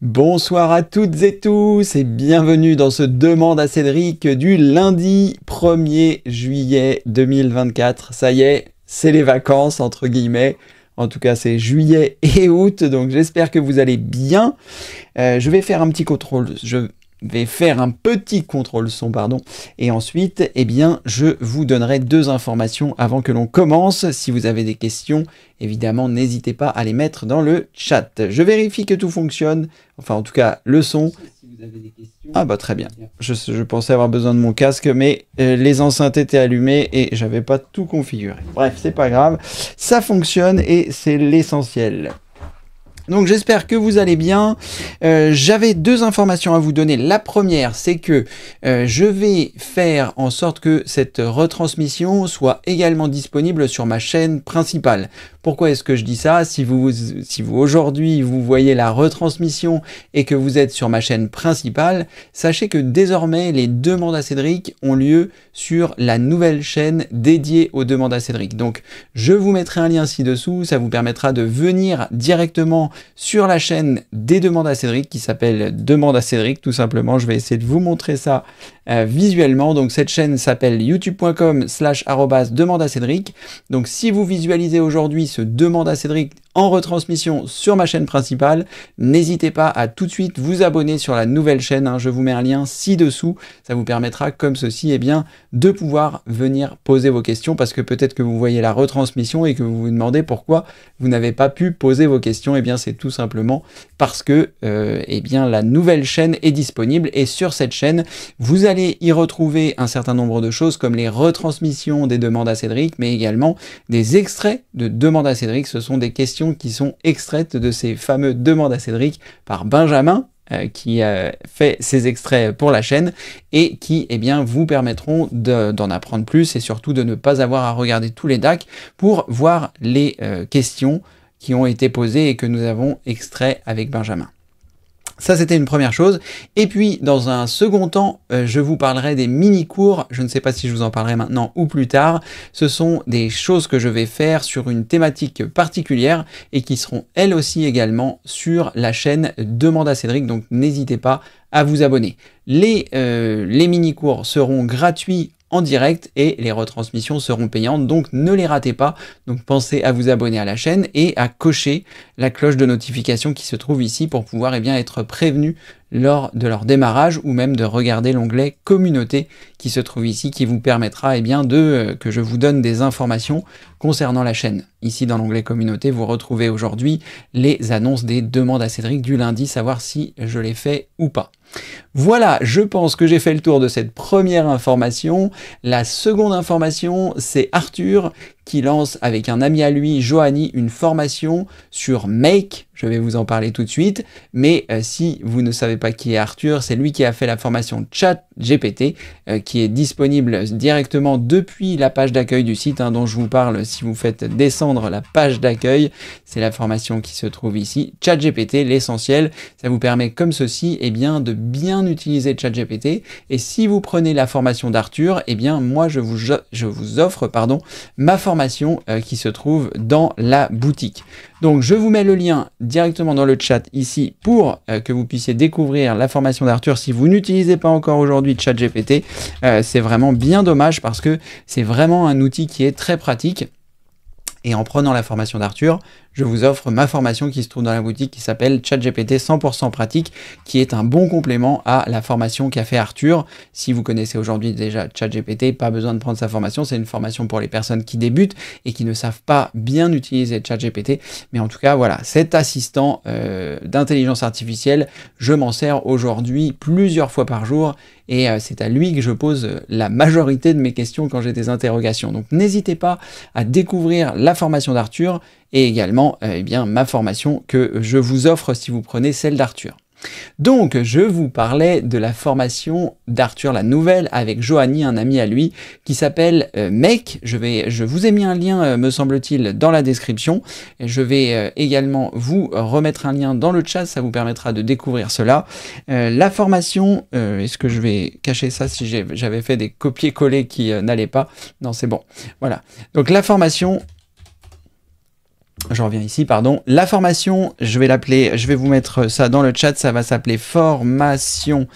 Bonsoir à toutes et tous et bienvenue dans ce Demande à Cédric du lundi 1er juillet 2024. Ça y est, c'est les vacances entre guillemets. En tout cas, c'est juillet et août, donc j'espère que vous allez bien. Euh, je vais faire un petit contrôle. Je, vais faire un petit contrôle son, pardon, et ensuite, eh bien, je vous donnerai deux informations avant que l'on commence. Si vous avez des questions, évidemment, n'hésitez pas à les mettre dans le chat. Je vérifie que tout fonctionne, enfin, en tout cas, le son. Ah bah très bien. Je, pensais avoir besoin de mon casque, mais euh, les enceintes étaient allumées et j'avais pas tout configuré. Bref, c'est pas grave. Ça fonctionne et c'est l'essentiel. Donc j'espère que vous allez bien. Euh, j'avais deux informations à vous donner. La première, c'est que euh, je vais faire en sorte que cette retransmission soit également disponible sur ma chaîne principale. Pourquoi est-ce que je dis ça Si vous, si vous aujourd'hui vous voyez la retransmission et que vous êtes sur ma chaîne principale, sachez que désormais les demandes à Cédric ont lieu sur la nouvelle chaîne dédiée aux demandes à Cédric. Donc je vous mettrai un lien ci-dessous, ça vous permettra de venir directement sur la chaîne des demandes à Cédric qui s'appelle Demande à Cédric tout simplement. Je vais essayer de vous montrer ça euh, visuellement. Donc cette chaîne s'appelle youtube.com slash demande à Cédric. Donc si vous visualisez aujourd'hui ce demande à Cédric retransmission sur ma chaîne principale. N'hésitez pas à tout de suite vous abonner sur la nouvelle chaîne. Hein. Je vous mets un lien ci-dessous. Ça vous permettra, comme ceci, et eh bien, de pouvoir venir poser vos questions parce que peut-être que vous voyez la retransmission et que vous vous demandez pourquoi vous n'avez pas pu poser vos questions. et eh bien, c'est tout simplement parce que et euh, eh bien, la nouvelle chaîne est disponible et sur cette chaîne, vous allez y retrouver un certain nombre de choses comme les retransmissions des demandes à Cédric, mais également des extraits de demandes à Cédric. Ce sont des questions qui sont extraites de ces fameux demandes à Cédric par Benjamin euh, qui euh, fait ces extraits pour la chaîne et qui eh bien, vous permettront d'en apprendre plus et surtout de ne pas avoir à regarder tous les DAC pour voir les euh, questions qui ont été posées et que nous avons extraits avec Benjamin. Ça, c'était une première chose. Et puis, dans un second temps, euh, je vous parlerai des mini-cours. Je ne sais pas si je vous en parlerai maintenant ou plus tard. Ce sont des choses que je vais faire sur une thématique particulière et qui seront elles aussi également sur la chaîne Demande à Cédric. Donc, n'hésitez pas à vous abonner. Les, euh, les mini-cours seront gratuits en direct et les retransmissions seront payantes, donc ne les ratez pas. Donc pensez à vous abonner à la chaîne et à cocher la cloche de notification qui se trouve ici pour pouvoir et eh bien, être prévenu lors de leur démarrage ou même de regarder l'onglet communauté qui se trouve ici qui vous permettra et eh bien, de, euh, que je vous donne des informations concernant la chaîne. Ici dans l'onglet communauté vous retrouvez aujourd'hui les annonces des demandes à Cédric du lundi, savoir si je les fais ou pas. Voilà, je pense que j'ai fait le tour de cette première information. La seconde information, c'est Arthur qui lance avec un ami à lui, Johanny, une formation sur Make. Je vais vous en parler tout de suite. Mais euh, si vous ne savez pas qui est Arthur, c'est lui qui a fait la formation Chat GPT, euh, qui est disponible directement depuis la page d'accueil du site hein, dont je vous parle. Si vous faites descendre la page d'accueil, c'est la formation qui se trouve ici. Chat GPT, l'essentiel, ça vous permet comme ceci, et eh bien, de bien utiliser Chat GPT. Et si vous prenez la formation d'Arthur, et eh bien, moi, je vous, je vous offre, pardon, ma formation euh, qui se trouve dans la boutique. Donc je vous mets le lien directement dans le chat ici pour euh, que vous puissiez découvrir la formation d'Arthur si vous n'utilisez pas encore aujourd'hui ChatGPT. GPT, euh, c'est vraiment bien dommage parce que c'est vraiment un outil qui est très pratique. Et en prenant la formation d'Arthur, je vous offre ma formation qui se trouve dans la boutique qui s'appelle ChatGPT 100% pratique, qui est un bon complément à la formation qu'a fait Arthur. Si vous connaissez aujourd'hui déjà ChatGPT, pas besoin de prendre sa formation, c'est une formation pour les personnes qui débutent et qui ne savent pas bien utiliser ChatGPT. Mais en tout cas, voilà, cet assistant euh, d'intelligence artificielle, je m'en sers aujourd'hui plusieurs fois par jour et euh, c'est à lui que je pose euh, la majorité de mes questions quand j'ai des interrogations. Donc n'hésitez pas à découvrir la formation d'Arthur et également euh, eh bien, ma formation que je vous offre si vous prenez celle d'Arthur. Donc, je vous parlais de la formation d'Arthur la Nouvelle avec Joanie, un ami à lui, qui s'appelle euh, Mec. Make. Je, vais, je vous ai mis un lien, euh, me semble-t-il, dans la description. je vais également vous remettre un lien dans le chat, ça vous permettra de découvrir cela. la formation, est-ce que je vais cacher ça si j'avais fait des copier-coller qui n'allaient pas Non, c'est bon. Voilà. Donc, la formation je reviens ici, pardon. La formation, je vais l'appeler, je vais vous mettre ça dans le chat, ça va s'appeler formation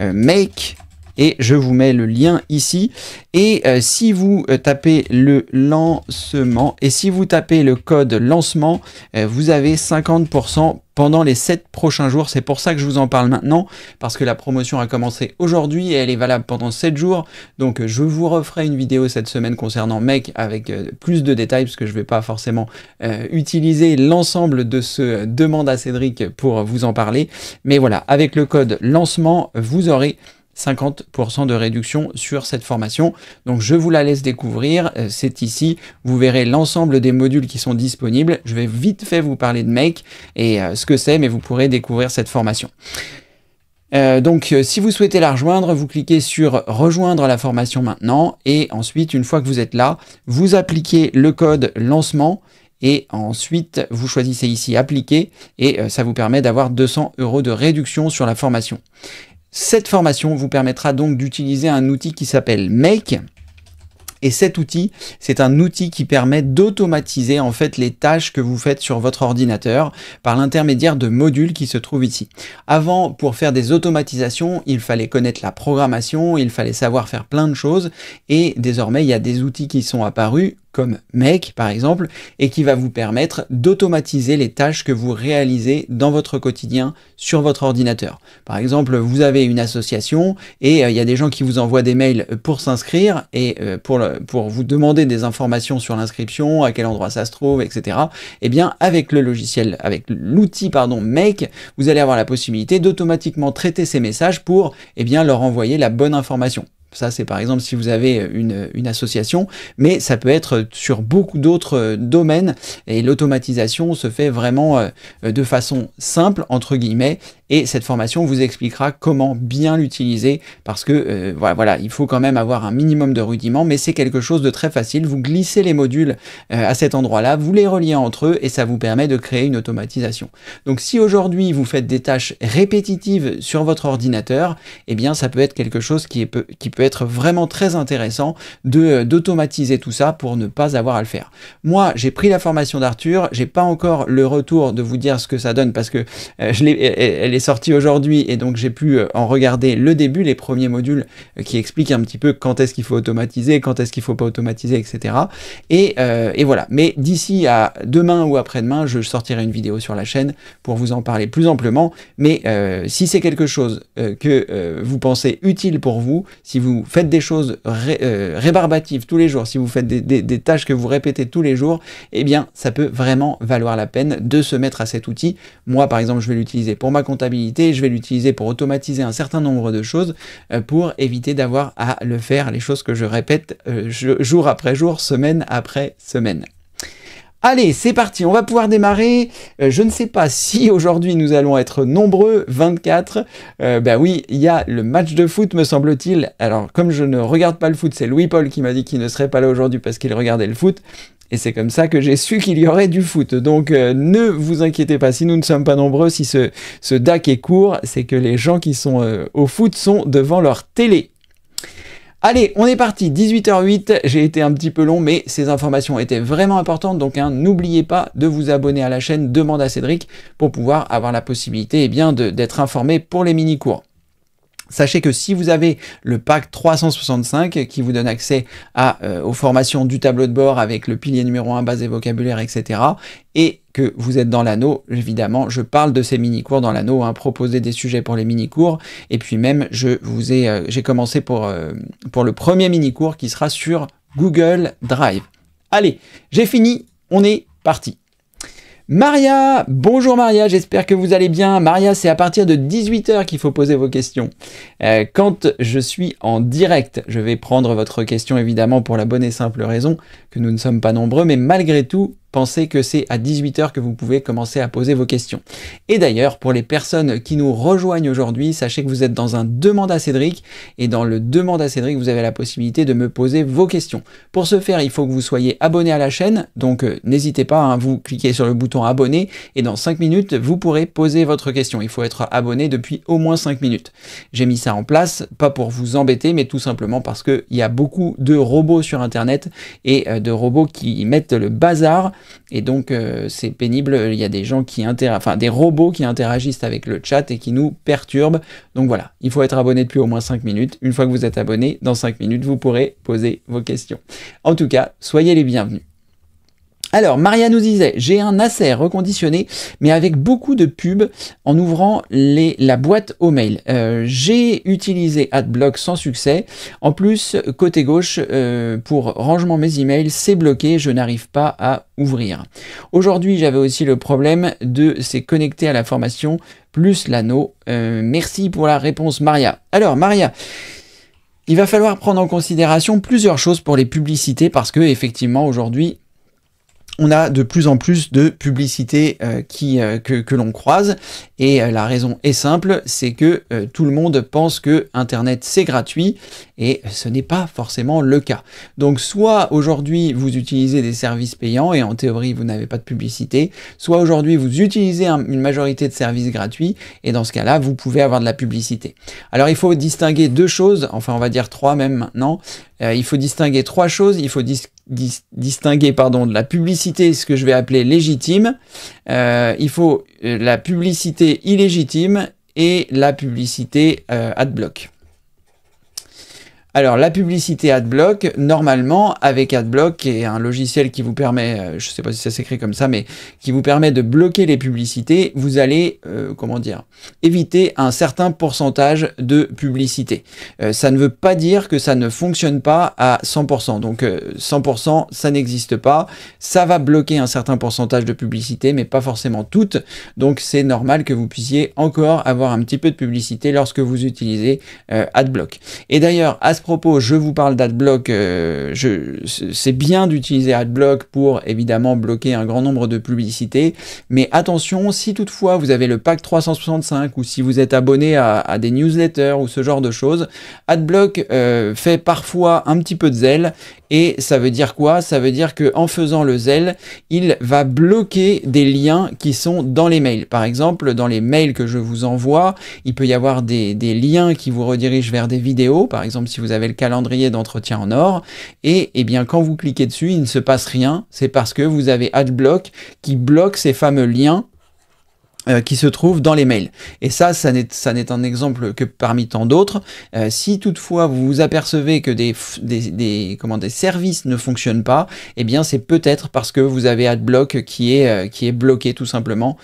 euh, make et je vous mets le lien ici. Et euh, si vous euh, tapez le lancement et si vous tapez le code lancement, euh, vous avez 50% pendant les 7 prochains jours. C'est pour ça que je vous en parle maintenant, parce que la promotion a commencé aujourd'hui et elle est valable pendant 7 jours. Donc je vous referai une vidéo cette semaine concernant Mec avec plus de détails, parce que je ne vais pas forcément utiliser l'ensemble de ce demande à Cédric pour vous en parler. Mais voilà, avec le code lancement, vous aurez 50% de réduction sur cette formation. Donc je vous la laisse découvrir, euh, c'est ici, vous verrez l'ensemble des modules qui sont disponibles. Je vais vite fait vous parler de Make et euh, ce que c'est, mais vous pourrez découvrir cette formation. Euh, donc si vous souhaitez la rejoindre, vous cliquez sur rejoindre la formation maintenant et ensuite une fois que vous êtes là, vous appliquez le code lancement et ensuite vous choisissez ici appliquer et ça vous permet d'avoir 200 euros de réduction sur la formation. Cette formation vous permettra donc d'utiliser un outil qui s'appelle Make. Et cet outil, c'est un outil qui permet d'automatiser en fait les tâches que vous faites sur votre ordinateur par l'intermédiaire de modules qui se trouvent ici. Avant, pour faire des automatisations, il fallait connaître la programmation, il fallait savoir faire plein de choses et désormais, il y a des outils qui sont apparus comme Make par exemple, et qui va vous permettre d'automatiser les tâches que vous réalisez dans votre quotidien sur votre ordinateur. Par exemple, vous avez une association et euh, il y a des gens qui vous envoient des mails pour s'inscrire et euh, pour, pour vous demander des informations sur l'inscription, à quel endroit ça se trouve, etc. Eh bien, avec le logiciel, avec l'outil pardon Make, vous allez avoir la possibilité d'automatiquement traiter ces messages pour eh bien leur envoyer la bonne information. Ça, c'est par exemple si vous avez une, une, association, mais ça peut être sur beaucoup d'autres euh, domaines et l'automatisation se fait vraiment euh, de façon simple, entre guillemets, et cette formation vous expliquera comment bien l'utiliser parce que euh, voilà, il faut quand même avoir un minimum de rudiments, mais c'est quelque chose de très facile. Vous glissez les modules euh, à cet endroit-là, vous les reliez entre eux et ça vous permet de créer une automatisation. Donc si aujourd'hui vous faites des tâches répétitives sur votre ordinateur, eh bien ça peut être quelque chose qui, est qui peut être vraiment très intéressant euh, d'automatiser tout ça pour ne pas avoir à le faire. Moi, j'ai pris la formation d'Arthur, j'ai pas encore le retour de vous dire ce que ça donne parce que je l'ai sorti est sorti aujourd'hui et donc j'ai pu euh, en regarder le début, les premiers modules euh, qui expliquent un petit peu quand est-ce qu'il faut automatiser, quand est-ce qu'il faut pas automatiser, etc. Euh, et, voilà. Mais d'ici à demain ou après-demain, je sortirai une vidéo sur la chaîne pour vous en parler plus amplement. Mais si c'est quelque chose que vous pensez utile pour vous, si vous faites des choses rébarbatives tous les jours, si vous faites des, des tâches que vous répétez tous les jours, eh bien, ça peut vraiment valoir la peine de se mettre à cet outil. Moi, par exemple, je vais l'utiliser pour ma comptabilité je vais l'utiliser pour automatiser un certain nombre de choses euh, pour éviter d'avoir à le faire, les choses que je répète euh, jour après jour, semaine après semaine. Allez, c'est parti, on va pouvoir démarrer. Euh, je ne sais pas si aujourd'hui nous allons être nombreux, 24. ben oui, il y a le match de foot, me semble-t-il. Alors, comme je ne regarde pas le foot, c'est Louis-Paul qui m'a dit qu'il ne serait pas là aujourd'hui parce qu'il regardait le foot. Et c'est comme ça que j'ai su qu'il y aurait du foot. Donc euh, ne vous inquiétez pas, si nous ne sommes pas nombreux, si ce, DAC est court, c'est que les gens qui sont euh, au foot sont devant leur télé. Allez, on est parti, 18h08, j'ai été un petit peu long, mais ces informations étaient vraiment importantes, donc hein, n'oubliez pas de vous abonner à la chaîne Demande à Cédric pour pouvoir avoir la possibilité eh bien, d'être informé pour les mini-cours. Sachez que si vous avez le pack 365 qui vous donne accès à, euh, aux formations du tableau de bord avec le pilier numéro 1, base et vocabulaire, etc., et que vous êtes dans l'anneau, évidemment, je parle de ces mini-cours dans l'anneau, hein, proposer des sujets pour les mini-cours, et puis même, je vous ai, euh, j'ai commencé pour, euh, pour le premier mini-cours qui sera sur Google Drive. Allez, j'ai fini, on est parti. Maria, bonjour Maria, j'espère que vous allez bien. Maria, c'est à partir de 18h qu'il faut poser vos questions. Euh, quand je suis en direct, je vais prendre votre question évidemment pour la bonne et simple raison que nous ne sommes pas nombreux, mais malgré tout, pensez que c'est à 18h que vous pouvez commencer à poser vos questions. Et d'ailleurs, pour les personnes qui nous rejoignent aujourd'hui, sachez que vous êtes dans un demande à Cédric et dans le demande à Cédric, vous avez la possibilité de me poser vos questions. Pour ce faire, il faut que vous soyez abonné à la chaîne, donc euh, n'hésitez pas, à hein, vous cliquer sur le bouton abonner et dans 5 minutes, vous pourrez poser votre question. Il faut être abonné depuis au moins 5 minutes. J'ai mis ça en place, pas pour vous embêter, mais tout simplement parce qu'il y a beaucoup de robots sur Internet et euh, de robots qui mettent le bazar et donc, euh, c'est pénible. Il y a des gens qui interagissent, enfin, des robots qui interagissent avec le chat et qui nous perturbent. Donc voilà, il faut être abonné depuis au moins 5 minutes. Une fois que vous êtes abonné, dans 5 minutes, vous pourrez poser vos questions. En tout cas, soyez les bienvenus. Alors, Maria nous disait, j'ai un Acer reconditionné, mais avec beaucoup de pubs en ouvrant les, la boîte aux mails. Euh, j'ai utilisé AdBlock sans succès. En plus, côté gauche, euh, pour rangement mes emails, c'est bloqué, je n'arrive pas à ouvrir. Aujourd'hui, j'avais aussi le problème de s'est connecté à la formation plus l'anneau. Euh, merci pour la réponse, Maria. Alors, Maria, il va falloir prendre en considération plusieurs choses pour les publicités parce que effectivement aujourd'hui on a de plus en plus de publicités euh, qui, euh, que, l'on croise et euh, la raison est simple, c'est que tout le monde pense que Internet c'est gratuit et ce n'est pas forcément le cas. Donc soit aujourd'hui vous utilisez des services payants et en théorie vous n'avez pas de publicité, soit aujourd'hui vous utilisez une majorité de services gratuits et dans ce cas-là vous pouvez avoir de la publicité. Alors il faut distinguer deux choses, enfin on va dire trois même maintenant. il faut distinguer trois choses, il faut distinguer pardon, de la publicité, ce que je vais appeler légitime. Euh, il faut euh, la publicité illégitime et la publicité euh, ad adblock. Alors la publicité Adblock, normalement avec Adblock, qui est un logiciel qui vous permet, euh, je ne sais pas si ça s'écrit comme ça, mais qui vous permet de bloquer les publicités, vous allez, euh, comment dire, éviter un certain pourcentage de publicité. Euh, ça ne veut pas dire que ça ne fonctionne pas à 100%. Donc 100%, ça n'existe pas. Ça va bloquer un certain pourcentage de publicité, mais pas forcément toutes. Donc c'est normal que vous puissiez encore avoir un petit peu de publicité lorsque vous utilisez Adblock. Et d'ailleurs, à ce propos, je vous parle d'adblock. Euh, c'est bien d'utiliser adblock pour évidemment bloquer un grand nombre de publicités. Mais attention, si toutefois vous avez le pack 365 ou si vous êtes abonné à, des newsletters ou ce genre de choses, adblock euh, fait parfois un petit peu de zèle. Et ça veut dire quoi Ça veut dire que en faisant le zèle, il va bloquer des liens qui sont dans les mails. Par exemple, dans les mails que je vous envoie, il peut y avoir des, des liens qui vous redirigent vers des vidéos. Par exemple, si vous avez avez le calendrier d'entretien en or, et eh bien quand vous cliquez dessus, il ne se passe rien, c'est parce que vous avez AdBlock qui bloque ces fameux liens euh, qui se trouvent dans les mails. Et ça, ça n'est un exemple que parmi tant d'autres. Euh, si toutefois vous vous apercevez que des, des, des, comment, des services ne fonctionnent pas, eh bien c'est peut-être parce que vous avez AdBlock qui est, euh, qui est bloqué tout simplement,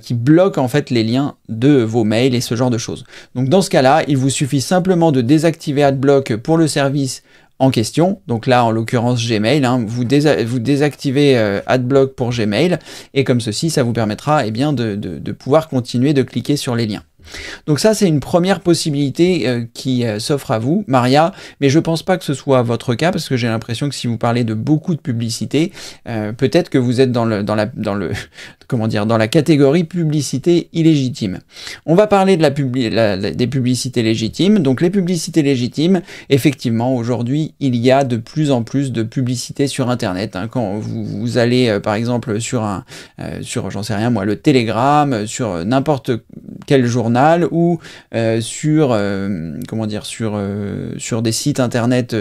qui bloque en fait les liens de vos mails et ce genre de choses. Donc dans ce cas-là, il vous suffit simplement de désactiver AdBlock pour le service en question. Donc là, en l'occurrence, Gmail. Hein. vous, désactivez euh, AdBlock pour Gmail et comme ceci, ça vous permettra eh bien, de pouvoir continuer de cliquer sur les liens. Donc ça, c'est une première possibilité euh, qui euh, s'offre à vous, Maria, mais je pense pas que ce soit votre cas, parce que j'ai l'impression que si vous parlez de beaucoup de publicité, euh, peut-être que vous êtes dans, le, dans, la, dans, le, comment dire, dans la catégorie publicité illégitime. On va parler de la, des publicités légitimes. Donc les publicités légitimes, effectivement, aujourd'hui, il y a de plus en plus de publicités sur Internet. Hein. Quand vous, allez, par exemple, sur un, sur, j'en sais rien moi, le Telegram, sur n'importe quel journal, ou euh, sur, euh, comment dire, sur, euh, sur des sites internet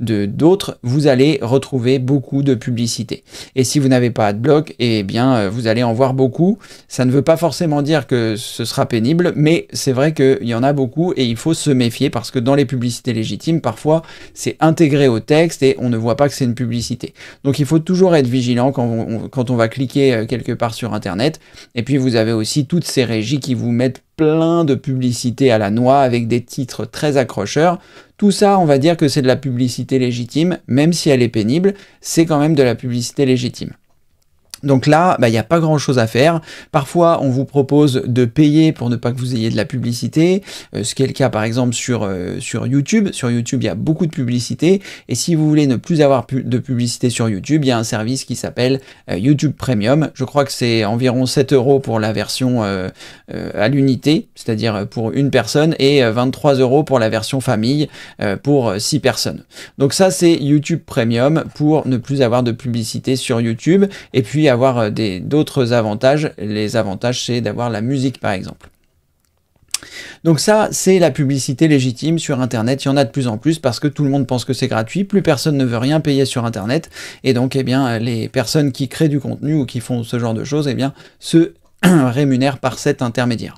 de d'autres, vous allez retrouver beaucoup de publicités. Et si vous n'avez pas Adblock, eh bien, vous allez en voir beaucoup. Ça ne veut pas forcément dire que ce sera pénible, mais c'est vrai qu'il y en a beaucoup et il faut se méfier parce que dans les publicités légitimes, parfois, c'est intégré au texte et on ne voit pas que c'est une publicité. Donc, il faut toujours être vigilant quand quand on va cliquer quelque part sur Internet. Et puis, vous avez aussi toutes ces régies qui vous mettent plein de publicités à la noix avec des titres très accrocheurs. Tout ça, on va dire que c'est de la publicité légitime, même si elle est pénible, c'est quand même de la publicité légitime. Donc là, bah, il bah, n'y a pas grand chose à faire. Parfois, on vous propose de payer pour ne pas que vous ayez de la publicité, euh, ce qui est le cas par exemple sur, euh, sur YouTube. Sur YouTube, il y a beaucoup de publicité. Et si vous voulez ne plus avoir de publicité sur YouTube, il y a un service qui s'appelle euh, YouTube Premium. Je crois que c'est environ 7 euros pour la version à l'unité, c'est-à-dire pour une personne, et 23 euros pour la version famille pour 6 personnes. Donc ça, c'est YouTube Premium pour ne plus avoir de publicité sur YouTube. Et puis avoir euh, d'autres avantages. Les avantages, c'est d'avoir la musique, par exemple. Donc ça, c'est la publicité légitime sur Internet. Il y en a de plus en plus parce que tout le monde pense que c'est gratuit. Plus personne ne veut rien payer sur Internet. Et donc, eh bien, les personnes qui créent du contenu ou qui font ce genre de choses, eh bien, se rémunère par cet intermédiaire.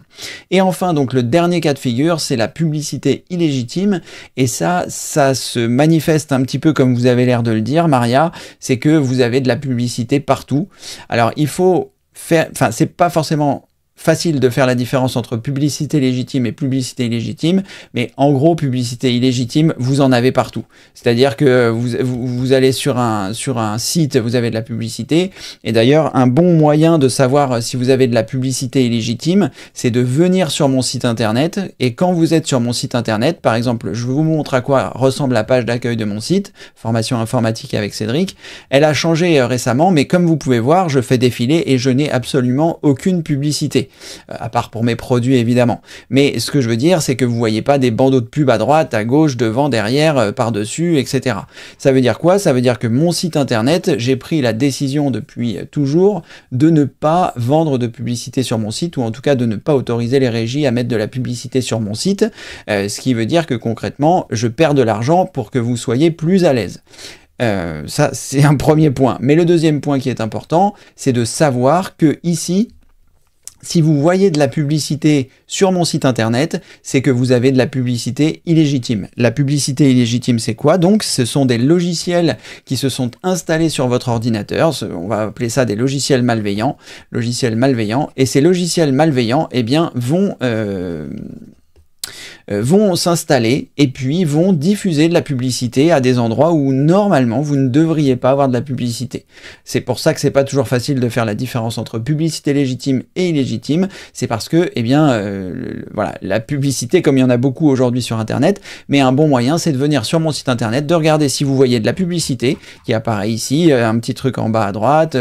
Et enfin, donc le dernier cas de figure, c'est la publicité illégitime. Et ça, ça se manifeste un petit peu comme vous avez l'air de le dire, Maria, c'est que vous avez de la publicité partout. Alors il faut faire, enfin c'est pas forcément facile de faire la différence entre publicité légitime et publicité illégitime, mais en gros, publicité illégitime, vous en avez partout. C'est-à-dire que vous, vous, allez sur un, sur un site, vous avez de la publicité, et d'ailleurs, un bon moyen de savoir si vous avez de la publicité illégitime, c'est de venir sur mon site internet, et quand vous êtes sur mon site internet, par exemple, je vous montre à quoi ressemble la page d'accueil de mon site, formation informatique avec Cédric, elle a changé euh, récemment, mais comme vous pouvez voir, je fais défiler et je n'ai absolument aucune publicité. Euh, à part pour mes produits évidemment. Mais ce que je veux dire, c'est que vous voyez pas des bandeaux de pub à droite, à gauche, devant, derrière, euh, par-dessus, etc. Ça veut dire quoi Ça veut dire que mon site internet, j'ai pris la décision depuis euh, toujours de ne pas vendre de publicité sur mon site, ou en tout cas de ne pas autoriser les régies à mettre de la publicité sur mon site, ce qui veut dire que concrètement, je perds de l'argent pour que vous soyez plus à l'aise. ça, c'est un premier point. Mais le deuxième point qui est important, c'est de savoir que ici, si vous voyez de la publicité sur mon site internet, c'est que vous avez de la publicité illégitime. La publicité illégitime, c'est quoi Donc, ce sont des logiciels qui se sont installés sur votre ordinateur. On va appeler ça des logiciels malveillants. Logiciels malveillants. Et ces logiciels malveillants, eh bien, vont... Euh, euh, vont s'installer et puis vont diffuser de la publicité à des endroits où normalement vous ne devriez pas avoir de la publicité. C'est pour ça que c'est pas toujours facile de faire la différence entre publicité légitime et illégitime. C'est parce que, eh bien, euh, voilà, la publicité, comme il y en a beaucoup aujourd'hui sur Internet, mais un bon moyen, c'est de venir sur mon site Internet, de regarder si vous voyez de la publicité qui apparaît ici, euh, un petit truc en bas à droite,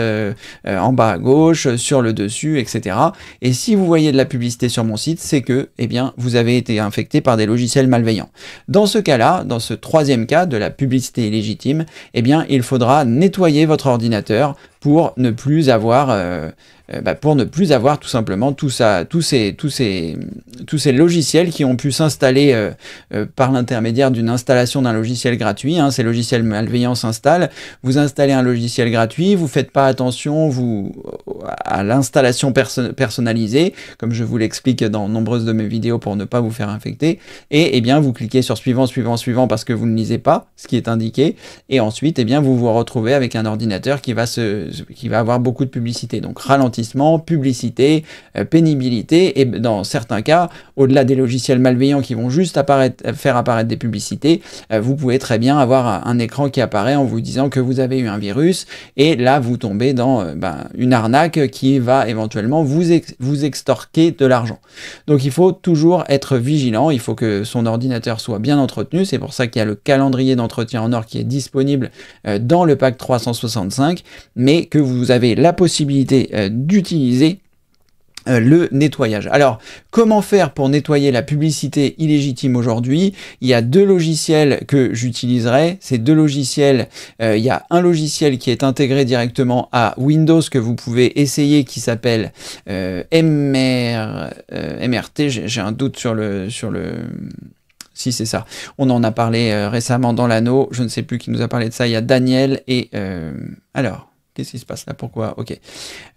en bas à gauche, sur le dessus, etc. Et si vous voyez de la publicité sur mon site, c'est que, eh bien, vous avez été infecté par des logiciels malveillants. Dans ce cas-là, dans ce troisième cas de la publicité illégitime, eh bien, il faudra nettoyer votre ordinateur pour ne plus avoir euh, euh, bah, pour ne plus avoir tout simplement tout ça, tous, ces, tous, ces, tous, ces, logiciels qui ont pu s'installer euh, euh, par l'intermédiaire d'une installation d'un logiciel gratuit. Hein, ces logiciels malveillants s'installent. Vous installez un logiciel gratuit, vous ne faites pas attention vous, à l'installation personnalisée, comme je vous l'explique dans nombreuses de mes vidéos pour ne pas vous faire infecter. Et eh bien, vous cliquez sur suivant, suivant, suivant parce que vous ne lisez pas ce qui est indiqué. Et ensuite, eh bien, vous vous retrouvez avec un ordinateur qui va, se, qui va avoir beaucoup de publicité. Donc ralentissez publicité, euh, pénibilité et dans certains cas au-delà des logiciels malveillants qui vont juste faire apparaître des publicités, euh, vous pouvez très bien avoir un écran qui apparaît en vous disant que vous avez eu un virus, et là vous tombez dans euh, ben, une arnaque qui va éventuellement vous, vous extorquer de l'argent. Donc il faut toujours être vigilant, il faut que son ordinateur soit bien entretenu, c'est pour ça qu'il y a le calendrier d'entretien en or qui est disponible euh, dans le pack 365, mais que vous avez la possibilité d'utiliser euh, le nettoyage. Alors, comment faire pour nettoyer la publicité illégitime aujourd'hui Il y a deux logiciels que j'utiliserai. Ces deux logiciels, euh, il y a un logiciel qui est intégré directement à Windows que vous pouvez essayer qui s'appelle euh, MR, MRT. J'ai un doute sur le... Sur le si c'est ça. On en a parlé récemment dans l'anneau. Je ne sais plus qui nous a parlé de ça. Il y a Daniel et... alors Qu'est-ce qui se passe là Pourquoi Ok.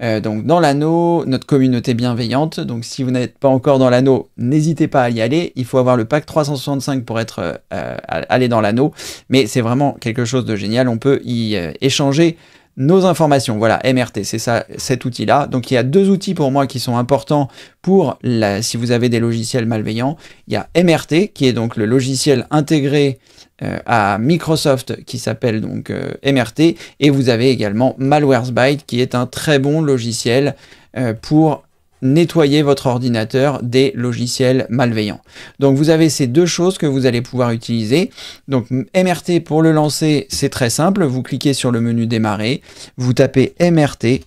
Euh, donc dans l'anneau, notre communauté bienveillante. Donc si vous n'êtes pas encore dans l'anneau, n'hésitez pas à y aller. Il faut avoir le pack 365 pour être euh, aller dans l'anneau. Mais c'est vraiment quelque chose de génial. On peut y euh, échanger nos informations. Voilà, MRT, c'est ça, cet outil-là. Donc il y a deux outils pour moi qui sont importants pour la, si vous avez des logiciels malveillants. Il y a MRT, qui est donc le logiciel intégré euh, à Microsoft qui s'appelle donc euh, MRT et vous avez également Malwarebytes qui est un très bon logiciel euh, pour nettoyer votre ordinateur des logiciels malveillants. Donc vous avez ces deux choses que vous allez pouvoir utiliser. Donc MRT pour le lancer, c'est très simple, vous cliquez sur le menu démarrer, vous tapez MRT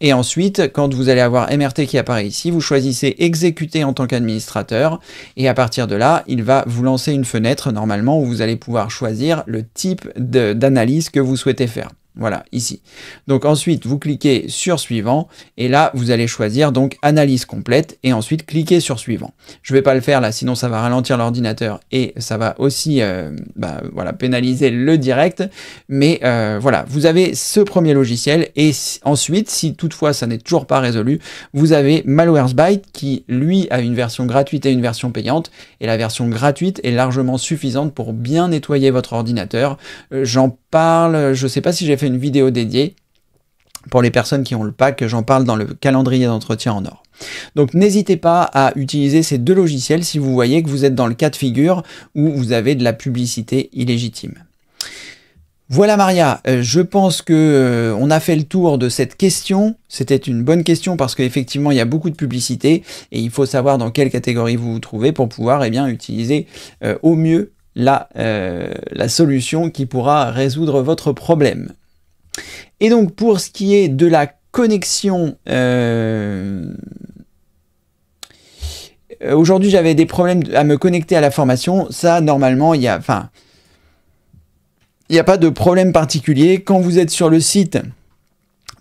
et ensuite, quand vous allez avoir MRT qui apparaît ici, vous choisissez exécuter en tant qu'administrateur. Et à partir de là, il va vous lancer une fenêtre normalement où vous allez pouvoir choisir le type d'analyse que vous souhaitez faire. Voilà, ici. Donc ensuite, vous cliquez sur suivant et là, vous allez choisir donc analyse complète et ensuite cliquez sur suivant. Je ne vais pas le faire là, sinon ça va ralentir l'ordinateur et ça va aussi euh, bah, voilà, pénaliser le direct. Mais euh, voilà, vous avez ce premier logiciel et ensuite, si toutefois ça n'est toujours pas résolu, vous avez Malwarebytes qui, lui, a une version gratuite et une version payante. Et la version gratuite est largement suffisante pour bien nettoyer votre ordinateur. Euh, j'en parle, je ne sais pas si j'ai fait vidéo dédiée pour les personnes qui ont le pack, j'en parle dans le calendrier d'entretien en or. Donc n'hésitez pas à utiliser ces deux logiciels si vous voyez que vous êtes dans le cas de figure où vous avez de la publicité illégitime. Voilà Maria, euh, je pense que euh, on a fait le tour de cette question. C'était une bonne question parce qu'effectivement il y a beaucoup de publicité et il faut savoir dans quelle catégorie vous vous trouvez pour pouvoir et eh bien, utiliser euh, au mieux la, la solution qui pourra résoudre votre problème. Et donc pour ce qui est de la connexion... Euh, aujourd'hui j'avais des problèmes à me connecter à la formation. Ça normalement il y a... Enfin... Il n'y a pas de problème particulier. Quand vous êtes sur le site,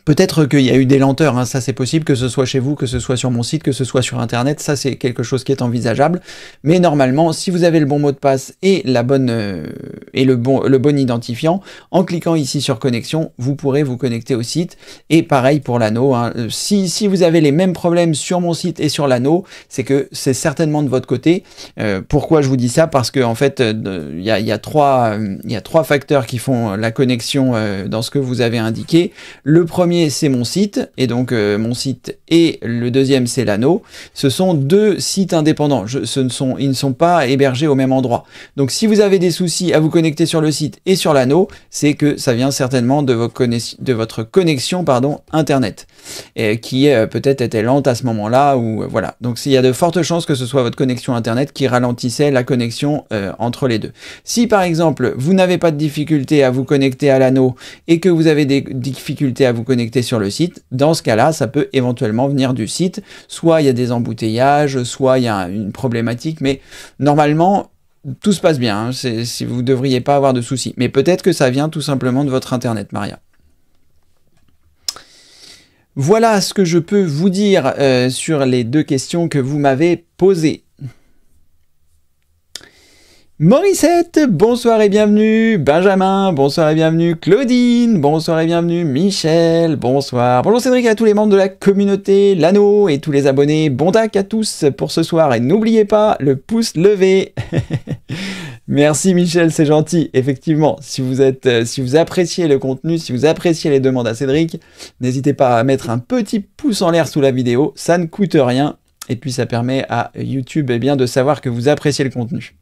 Peut-être qu'il y a eu des lenteurs, hein, ça c'est possible, que ce soit chez vous, que ce soit sur mon site, que ce soit sur Internet, ça c'est quelque chose qui est envisageable. Mais normalement, si vous avez le bon mot de passe et, la bonne, euh, et le, bon, le bon identifiant, en cliquant ici sur connexion, vous pourrez vous connecter au site. Et pareil pour l'anneau, hein. euh, si, si, vous avez les mêmes problèmes sur mon site et sur l'anneau, c'est que c'est certainement de votre côté. Euh, pourquoi je vous dis ça Parce que en fait, il y, a, y, a trois, y a trois facteurs qui font la connexion dans ce que vous avez indiqué. Le premier, c'est mon site, et donc euh, mon site, et le deuxième, c'est l'anneau. Ce sont deux sites indépendants, ce ne sont, ils ne sont pas hébergés au même endroit. Donc si vous avez des soucis à vous connecter sur le site et sur l'anneau, c'est que ça vient certainement de, de votre connexion pardon, Internet, qui euh, peut-être était lente à ce moment-là, ou euh, voilà. Donc il y a de fortes chances que ce soit votre connexion Internet qui ralentissait la connexion entre les deux. Si par exemple, vous n'avez pas de difficulté à vous connecter à l'anneau, et que vous avez des difficultés à vous connecter sur le site. Dans ce cas-là, ça peut éventuellement venir du site. Soit il y a des embouteillages, soit il y a une problématique, mais normalement, tout se passe bien. Hein. Si vous ne devriez pas avoir de soucis. Mais peut-être que ça vient tout simplement de votre Internet, Maria. Voilà ce que je peux vous dire euh, sur les deux questions que vous m'avez posées. Morissette, bonsoir et bienvenue. Benjamin, bonsoir et bienvenue. Claudine, bonsoir et bienvenue. Michel, bonsoir. Bonjour Cédric à tous les membres de la communauté, l'anneau et tous les abonnés. Bon tac à tous pour ce soir et n'oubliez pas le pouce levé. Merci Michel, c'est gentil. Effectivement, si vous êtes, euh, si vous appréciez le contenu, si vous appréciez les demandes à Cédric, n'hésitez pas à mettre un petit pouce en l'air sous la vidéo. Ça ne coûte rien et puis ça permet à YouTube eh bien de savoir que vous appréciez le contenu.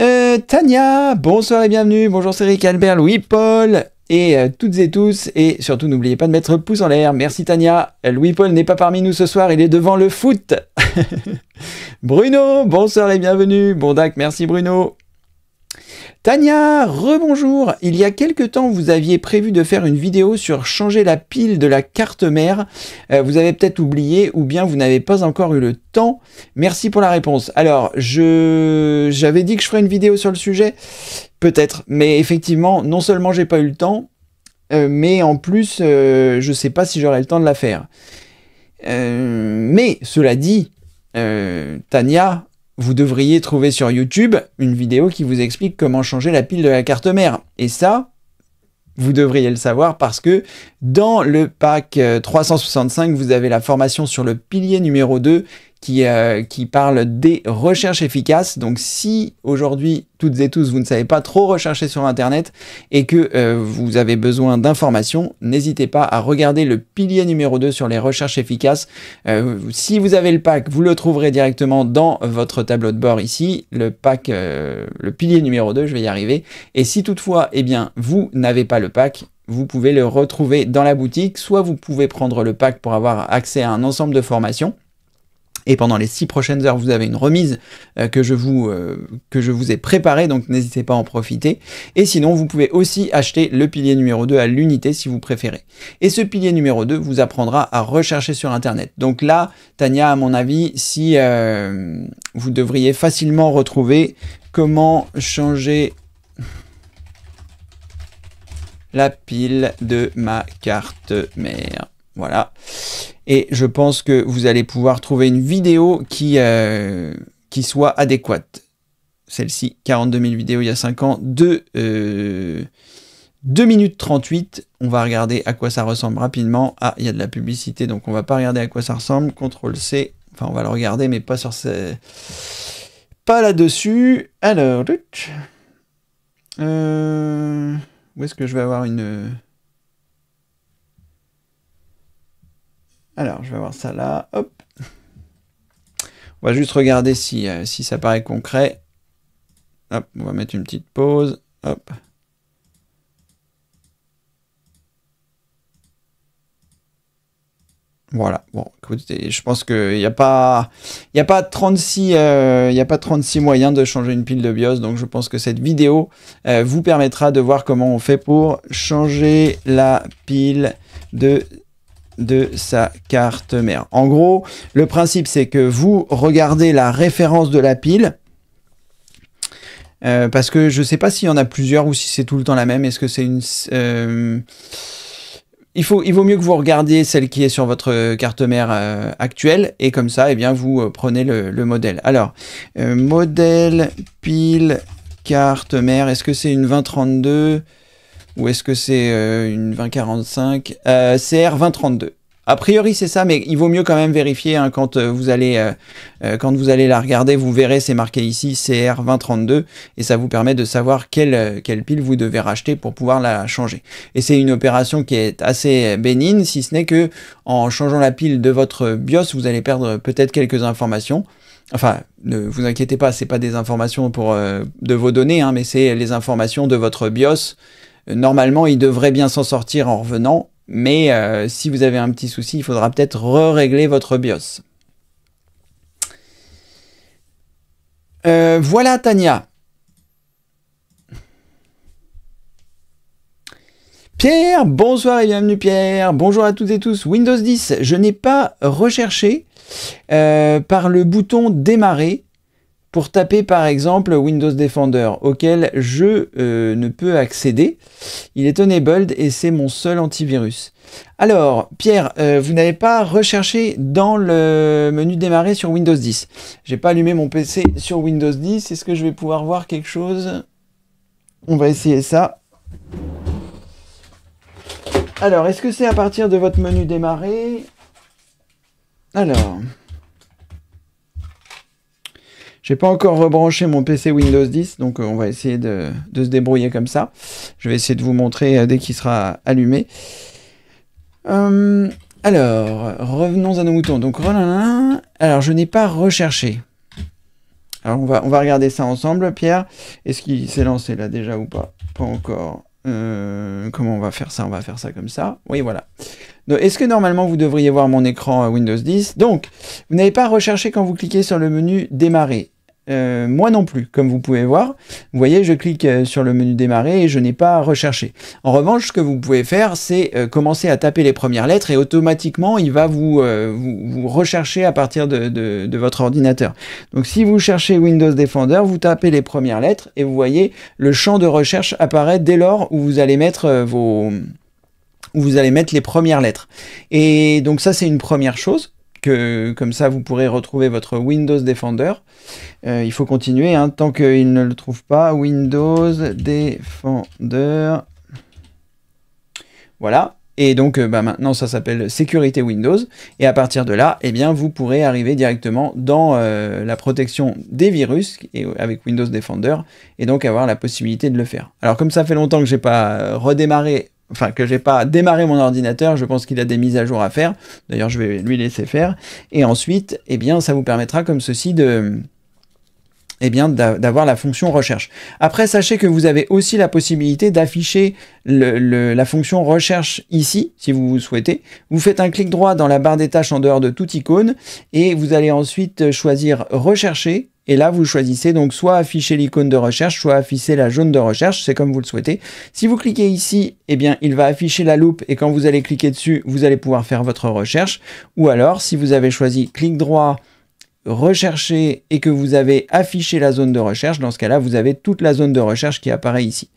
Euh, Tania, bonsoir et bienvenue. Bonjour Cédric, Albert, Louis, Paul et euh, toutes et tous. Et surtout, n'oubliez pas de mettre pouce en l'air. Merci Tania. Euh, Louis-Paul n'est pas parmi nous ce soir, il est devant le foot. Bruno, bonsoir et bienvenue. bon Bondac, merci Bruno. Tania, rebonjour Il y a quelque temps, vous aviez prévu de faire une vidéo sur changer la pile de la carte mère. Euh, vous avez peut-être oublié ou bien vous n'avez pas encore eu le temps. Merci pour la réponse. Alors, je j'avais dit que je ferais une vidéo sur le sujet, peut-être, mais effectivement, non seulement j'ai pas eu le temps, euh, mais en plus, je euh, je sais pas si j'aurai le temps de la faire. mais cela dit, Tania, vous devriez trouver sur YouTube une vidéo qui vous explique comment changer la pile de la carte mère. Et ça, vous devriez le savoir parce que dans le pack 365, euh, vous avez la formation sur le pilier numéro 2 qui, euh, qui parle des recherches efficaces. Donc si aujourd'hui, toutes et tous, vous ne savez pas trop rechercher sur Internet et que euh, vous avez besoin d'informations, n'hésitez pas à regarder le pilier numéro 2 sur les recherches efficaces. Euh, si vous avez le pack, vous le trouverez directement dans votre tableau de bord ici, le pack, le pilier numéro 2, je vais y arriver. Et si toutefois, eh bien, vous n'avez pas le pack, vous pouvez le retrouver dans la boutique. Soit vous pouvez prendre le pack pour avoir accès à un ensemble de formations, et pendant les six prochaines heures, vous avez une remise euh, que, je vous, euh, que je vous ai préparée, donc n'hésitez pas à en profiter. Et sinon, vous pouvez aussi acheter le pilier numéro 2 à l'unité si vous préférez. Et ce pilier numéro 2 vous apprendra à rechercher sur Internet. Donc là, Tania, à mon avis, si euh, vous devriez facilement retrouver comment changer la pile de ma carte mère. Voilà et je pense que vous allez pouvoir trouver une vidéo qui, euh, qui soit adéquate. Celle-ci, 42 000 vidéos il y a 5 ans, de 2 euh, minutes 38. On va regarder à quoi ça ressemble rapidement. Ah, il y a de la publicité, donc on ne va pas regarder à quoi ça ressemble. CTRL-C, enfin on va le regarder, mais pas sur Pas là-dessus. Alors, euh, où est-ce que je vais avoir une... Alors, je vais voir ça là. Hop. On va juste regarder si, euh, si ça paraît concret. Hop, on va mettre une petite pause. Voilà, bon, écoutez, je pense qu'il n'y a pas, il a pas 36, euh, a pas 36 moyens de changer une pile de BIOS, donc je pense que cette vidéo euh, vous permettra de voir comment on fait pour changer la pile de de sa carte mère. En gros, le principe c'est que vous regardez la référence de la pile. Euh, parce que je ne sais pas s'il y en a plusieurs ou si c'est tout le temps la même. Est-ce que c'est une... Euh, il, faut, il vaut mieux que vous regardiez celle qui est sur votre carte mère euh, actuelle et comme ça, eh bien, vous prenez le, le, modèle. Alors, modèle, pile, carte mère, est-ce que c'est une 2032 ou est-ce que c'est euh, une 2045 CR 2032. A priori, c'est ça, mais il vaut mieux quand même vérifier hein, quand, euh, vous allez, euh, quand vous allez la regarder. Vous verrez, c'est marqué ici CR 2032 et ça vous permet de savoir quelle, quelle pile vous devez racheter pour pouvoir la changer. Et c'est une opération qui est assez bénigne, si ce n'est que en changeant la pile de votre BIOS, vous allez perdre peut-être quelques informations. Enfin, ne vous inquiétez pas, ce c'est pas des informations pour, de vos données, hein, mais c'est les informations de votre BIOS euh, normalement, il devrait bien s'en sortir en revenant, mais euh, si vous avez un petit souci, il faudra peut-être régler votre BIOS. Euh, voilà Tania. Pierre, bonsoir et bienvenue Pierre. Bonjour à toutes et tous. Windows 10, je n'ai pas recherché par le bouton démarrer pour taper par exemple Windows Defender auquel je euh, ne peux accéder. Il est enabled et c'est mon seul antivirus. Alors, Pierre, euh, vous n'avez pas recherché dans le menu démarrer sur Windows 10. J'ai pas allumé mon PC sur Windows 10. Est-ce que je vais pouvoir voir quelque chose On va essayer ça. Alors, est-ce que c'est à partir de votre menu démarrer Alors, j'ai pas encore rebranché mon PC Windows 10, donc euh, on va essayer de, se débrouiller comme ça. Je vais essayer de vous montrer euh, dès qu'il sera allumé. Euh, alors, revenons à nos moutons. Donc, oh alors je n'ai pas recherché. Alors on va, on va regarder ça ensemble. Pierre, est-ce qu'il s'est lancé là déjà ou pas Pas encore. comment on va faire ça On va faire ça comme ça. Oui, voilà. Est-ce que normalement vous devriez voir mon écran Windows 10 Donc, vous n'avez pas recherché quand vous cliquez sur le menu Démarrer. Euh, moi non plus, comme vous pouvez voir. Vous voyez, je clique euh, sur le menu démarrer et je n'ai pas recherché. En revanche, ce que vous pouvez faire, c'est euh, commencer à taper les premières lettres et automatiquement, il va vous, vous, rechercher à partir de, de, votre ordinateur. Donc si vous cherchez Windows Defender, vous tapez les premières lettres et vous voyez le champ de recherche apparaît dès lors où vous allez mettre vos où vous allez mettre les premières lettres. Et donc ça, c'est une première chose que comme ça vous pourrez retrouver votre Windows Defender. Euh, il faut continuer, hein. tant qu'il ne le trouve pas, Windows Defender. Voilà, et donc euh, bah, maintenant ça s'appelle sécurité Windows. Et à partir de là, eh bien, vous pourrez arriver directement dans euh, la protection des virus avec Windows Defender et donc avoir la possibilité de le faire. Alors comme ça fait longtemps que je n'ai pas redémarré enfin que j'ai pas démarré mon ordinateur, je pense qu'il a des mises à jour à faire. D'ailleurs, je vais lui laisser faire. Et ensuite, eh bien, ça vous permettra comme ceci de eh bien d'avoir la fonction recherche. Après, sachez que vous avez aussi la possibilité d'afficher la fonction recherche ici, si vous le souhaitez. Vous faites un clic droit dans la barre des tâches en dehors de toute icône et vous allez ensuite choisir rechercher et là, vous choisissez donc soit afficher l'icône de recherche, soit afficher la zone de recherche, c'est comme vous le souhaitez. Si vous cliquez ici, eh bien, il va afficher la loupe et quand vous allez cliquer dessus, vous allez pouvoir faire votre recherche. Ou alors, si vous avez choisi clic droit, rechercher et que vous avez affiché la zone de recherche, dans ce cas-là, vous avez toute la zone de recherche qui apparaît ici.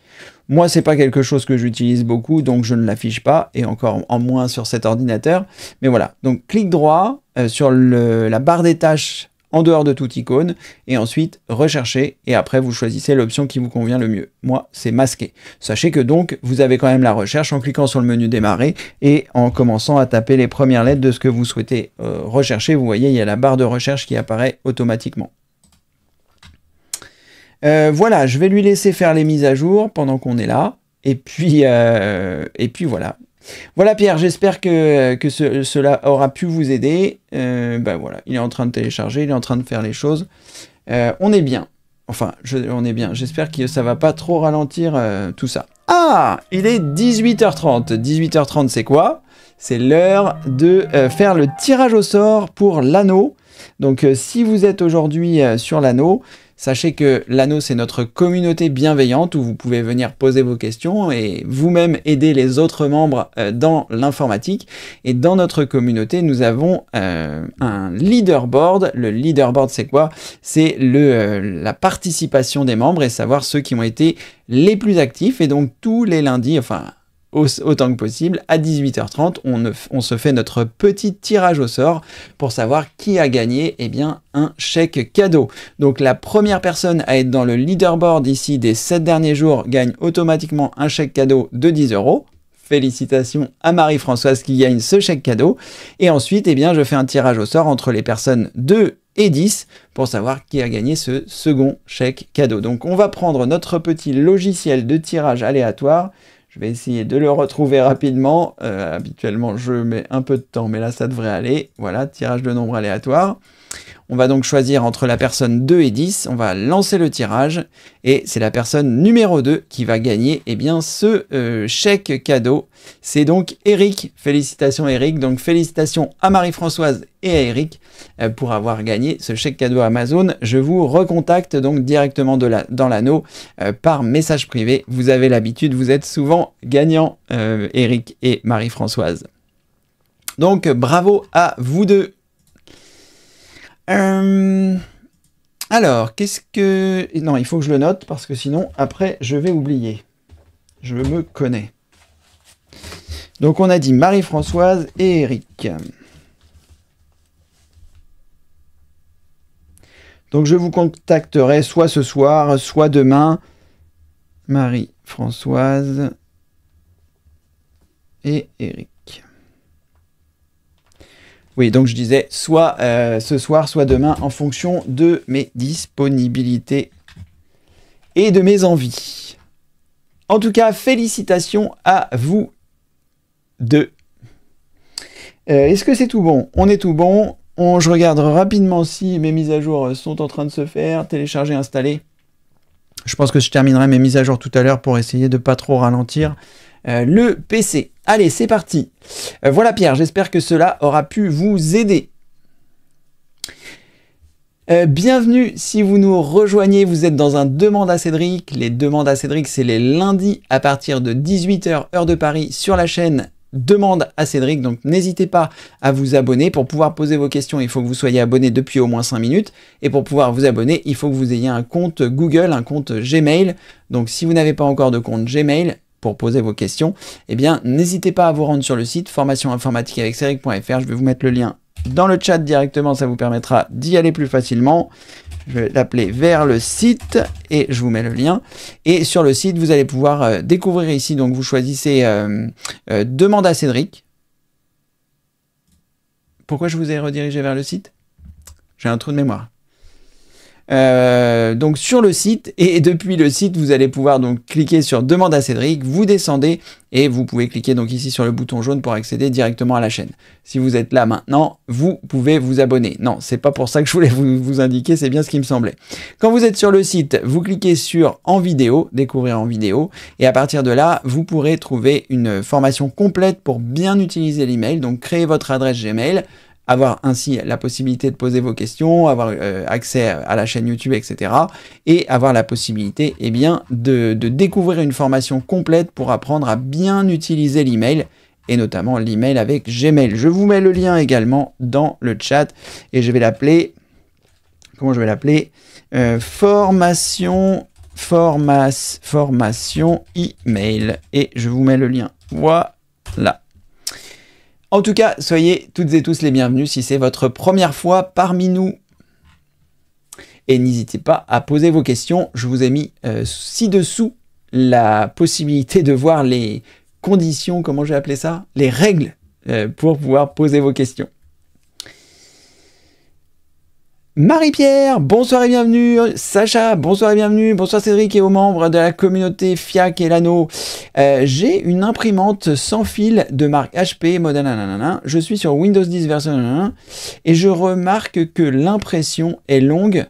Moi, c'est pas quelque chose que j'utilise beaucoup, donc je ne l'affiche pas, et encore en moins sur cet ordinateur. Mais voilà, donc clic droit euh, sur la barre des tâches en dehors de toute icône, et ensuite rechercher, et après vous choisissez l'option qui vous convient le mieux. Moi, c'est masqué. Sachez que donc, vous avez quand même la recherche en cliquant sur le menu démarrer, et en commençant à taper les premières lettres de ce que vous souhaitez euh, rechercher. Vous voyez, il y a la barre de recherche qui apparaît automatiquement. Euh, voilà, je vais lui laisser faire les mises à jour pendant qu'on est là. Et puis, euh, et puis voilà, voilà Pierre, j'espère que, que cela aura pu vous aider. Euh, ben voilà, il est en train de télécharger, il est en train de faire les choses. Euh, on est bien. Enfin, je, on est bien. J'espère que ça va pas trop ralentir euh, tout ça. Ah Il est 18h30. 18h30, c'est quoi C'est l'heure de faire le tirage au sort pour l'anneau. Donc si vous êtes aujourd'hui sur l'anneau, Sachez que l'anneau, c'est notre communauté bienveillante où vous pouvez venir poser vos questions et vous-même aider les autres membres euh, dans l'informatique. Et dans notre communauté, nous avons euh, un leaderboard. Le leaderboard, c'est quoi C'est le euh, la participation des membres et savoir ceux qui ont été les plus actifs. Et donc tous les lundis, enfin autant que possible. À 18h30, on, se fait notre petit tirage au sort pour savoir qui a gagné eh bien, un chèque cadeau. Donc la première personne à être dans le leaderboard ici des 7 derniers jours gagne automatiquement un chèque cadeau de 10 euros. Félicitations à Marie-Françoise qui gagne ce chèque cadeau. Et ensuite, eh bien, je fais un tirage au sort entre les personnes 2 et 10 pour savoir qui a gagné ce second chèque cadeau. Donc on va prendre notre petit logiciel de tirage aléatoire je vais essayer de le retrouver rapidement. Euh, habituellement, je mets un peu de temps, mais là, ça devrait aller. Voilà, tirage de nombre aléatoire. On va donc choisir entre la personne 2 et 10, on va lancer le tirage et c'est la personne numéro 2 qui va gagner eh bien, ce euh, chèque cadeau. C'est donc Eric. Félicitations Eric. Donc félicitations à Marie-Françoise et à Eric euh, pour avoir gagné ce chèque cadeau Amazon. Je vous recontacte donc directement dans l'anneau euh, par message privé. Vous avez l'habitude, vous êtes souvent gagnants Eric et Marie-Françoise. Donc bravo à vous deux euh, alors, qu'est-ce que... Non, il faut que je le note parce que sinon, après, je vais oublier. Je me connais. Donc, on a dit Marie-Françoise et Eric. Donc, je vous contacterai soit ce soir, soit demain. Marie-Françoise et Eric. Oui, donc je disais soit euh, ce soir, soit demain, en fonction de mes disponibilités et de mes envies. En tout cas, félicitations à vous deux. Euh, est-ce que c'est tout bon On est tout bon. On, je regarde rapidement si mes mises à jour sont en train de se faire, télécharger, installer. Je pense que je terminerai mes mises à jour tout à l'heure pour essayer de ne pas trop ralentir euh, le PC. Allez, c'est parti. Euh, voilà Pierre, j'espère que cela aura pu vous aider. Euh, bienvenue si vous nous rejoignez, vous êtes dans un Demande à Cédric. Les Demandes à Cédric, c'est les lundis à partir de 18h heure de Paris sur la chaîne Demande à Cédric. Donc n'hésitez pas à vous abonner. Pour pouvoir poser vos questions, il faut que vous soyez abonné depuis au moins 5 minutes. Et pour pouvoir vous abonner, il faut que vous ayez un compte Google, un compte Gmail. Donc si vous n'avez pas encore de compte Gmail, pour poser vos questions, eh bien, n'hésitez pas à vous rendre sur le site Cédric.fr. Je vais vous mettre le lien dans le chat directement, ça vous permettra d'y aller plus facilement. Je vais l'appeler vers le site et je vous mets le lien. Et sur le site, vous allez pouvoir euh, découvrir ici, donc vous choisissez euh, euh, Demande à Cédric. Pourquoi je vous ai redirigé vers le site J'ai un trou de mémoire. Euh, donc sur le site et depuis le site vous allez pouvoir donc cliquer sur demande à Cédric, vous descendez et vous pouvez cliquer donc ici sur le bouton jaune pour accéder directement à la chaîne. Si vous êtes là maintenant, vous pouvez vous abonner. Non, c'est pas pour ça que je voulais vous, vous indiquer, c'est bien ce qui me semblait. Quand vous êtes sur le site, vous cliquez sur en vidéo, découvrir en vidéo et à partir de là, vous pourrez trouver une formation complète pour bien utiliser l'email, donc créer votre adresse Gmail, avoir ainsi la possibilité de poser vos questions, avoir euh, accès à la chaîne YouTube, etc. Et avoir la possibilité eh bien, de, découvrir une formation complète pour apprendre à bien utiliser l'email et notamment l'email avec Gmail. Je vous mets le lien également dans le chat et je vais l'appeler, comment je vais l'appeler euh, Formation, formas, formation email. Et je vous mets le lien. Voilà. En tout cas, soyez toutes et tous les bienvenus si c'est votre première fois parmi nous. Et n'hésitez pas à poser vos questions. Je vous ai mis euh, ci-dessous la possibilité de voir les conditions, comment j'ai appelé ça Les règles euh, pour pouvoir poser vos questions. Marie-Pierre, bonsoir et bienvenue. Sacha, bonsoir et bienvenue. Bonsoir Cédric et aux membres de la communauté FIAC et l'ANO. Euh, j'ai une imprimante sans fil de marque HP, modèle Je suis sur Windows 10 version 1, et je remarque que l'impression est longue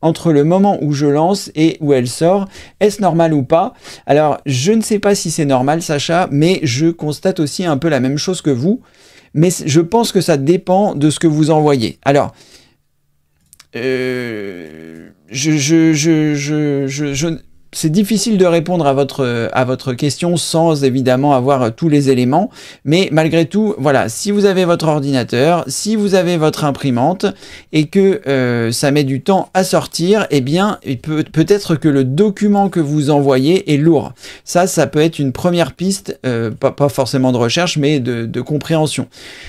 entre le moment où je lance et où elle sort. Est-ce normal ou pas Alors, je ne sais pas si c'est normal, Sacha, mais je constate aussi un peu la même chose que vous. Mais je pense que ça dépend de ce que vous envoyez. Alors, euh, je, je, je, je, je, je, c'est difficile de répondre à votre, euh, à votre question sans évidemment avoir euh, tous les éléments. Mais malgré tout, voilà, si vous avez votre ordinateur, si vous avez votre imprimante et que euh, ça met du temps à sortir, eh bien, peut, être que le document que vous envoyez est lourd. Ça, ça peut être une première piste, pas, forcément de recherche, mais de, compréhension.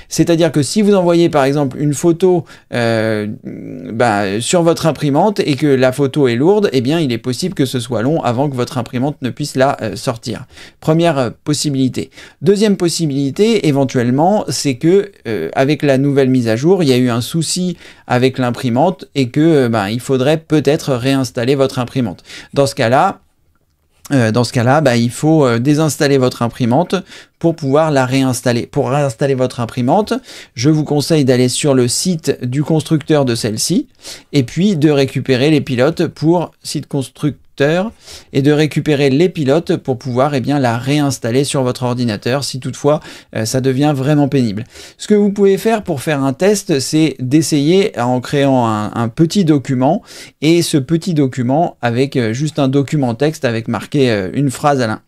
C'est-à-dire que si vous envoyez par exemple une photo bah, sur votre imprimante et que la photo est lourde, eh bien, il est possible que ce soit long avant que votre imprimante ne puisse la euh, sortir. Première euh, possibilité. Deuxième possibilité, éventuellement, c'est que euh, avec la nouvelle mise à jour, il y a eu un souci avec l'imprimante et que ben, il faudrait peut-être réinstaller votre imprimante. Dans ce cas-là, dans ce cas-là, ben, il faut désinstaller votre imprimante pour pouvoir la réinstaller. Pour réinstaller votre imprimante, je vous conseille d'aller sur le site du constructeur de celle-ci et puis de récupérer les pilotes pour site constructeur et de récupérer les pilotes pour pouvoir eh bien, la réinstaller sur votre ordinateur si toutefois euh, ça devient vraiment pénible. Ce que vous pouvez faire pour faire un test, c'est d'essayer euh, en créant un, petit document et ce petit document avec euh, juste un document texte avec marqué une phrase à l'un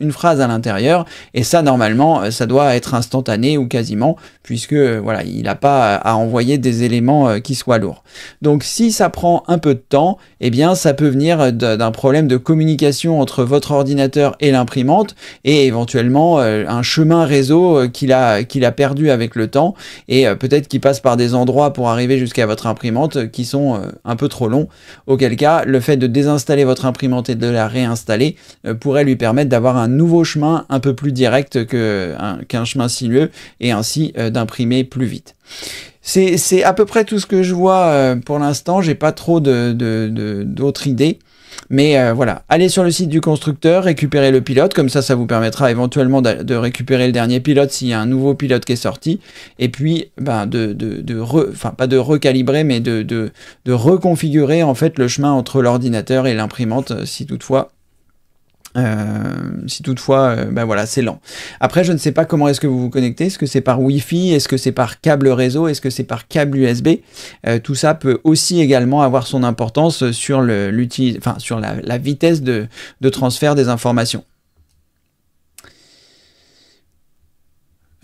une phrase à l'intérieur, et ça normalement euh, ça doit être instantané ou quasiment, puisque euh, voilà, il n'a pas à envoyer des éléments euh, qui soient lourds. Donc si ça prend un peu de temps, eh bien ça peut venir d'un problème de communication entre votre ordinateur et l'imprimante, et éventuellement un chemin réseau qu'il a, qu'il a perdu avec le temps, et peut-être qu'il passe par des endroits pour arriver jusqu'à votre imprimante qui sont un peu trop longs, auquel cas le fait de désinstaller votre imprimante et de la réinstaller pourrait lui permettre d'avoir un nouveau chemin un peu plus direct qu'un chemin sinueux et ainsi euh, d'imprimer plus vite. C'est à peu près tout ce que je vois euh, pour l'instant, j'ai pas trop d'autres de, idées. Mais euh, voilà, allez sur le site du constructeur, récupérez le pilote, comme ça ça vous permettra éventuellement de récupérer le dernier pilote s'il y a un nouveau pilote qui est sorti, et puis ben, de, de, enfin pas de recalibrer, mais de, de, de reconfigurer en fait le chemin entre l'ordinateur et l'imprimante si toutefois euh, si toutefois, euh, ben voilà, c'est lent. Après, je ne sais pas comment est-ce que vous vous connectez. Est-ce que c'est par Wi-Fi Est-ce que c'est par câble réseau Est-ce que c'est par câble USB euh, Tout ça peut aussi également avoir son importance sur, enfin, sur la, vitesse de, transfert des informations.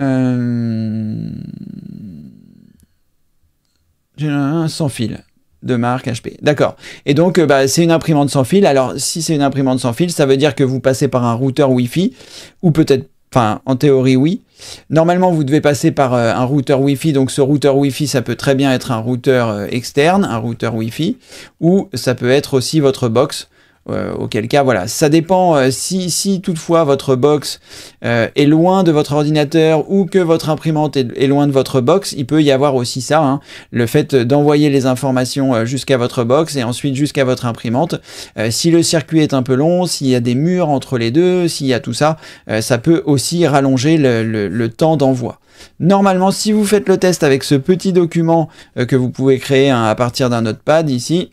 un Sans fil de marque HP. D'accord. Et donc, euh, bah, c'est une imprimante sans fil. Alors, si c'est une imprimante sans fil, ça veut dire que vous passez par un routeur Wi-Fi, ou peut-être, enfin, en théorie, oui. Normalement, vous devez passer par euh, un routeur Wi-Fi. Donc, ce routeur Wi-Fi, ça peut très bien être un routeur euh, externe, un routeur Wi-Fi, ou ça peut être aussi votre box. Euh, auquel cas, voilà, ça dépend. Euh, si, si, toutefois votre box euh, est loin de votre ordinateur ou que votre imprimante est, loin de votre box, il peut y avoir aussi ça, hein. le fait d'envoyer les informations jusqu'à votre box et ensuite jusqu'à votre imprimante. si le circuit est un peu long, s'il y a des murs entre les deux, s'il y a tout ça, ça peut aussi rallonger le, temps d'envoi. Normalement, si vous faites le test avec ce petit document que vous pouvez créer hein, à partir d'un notepad ici,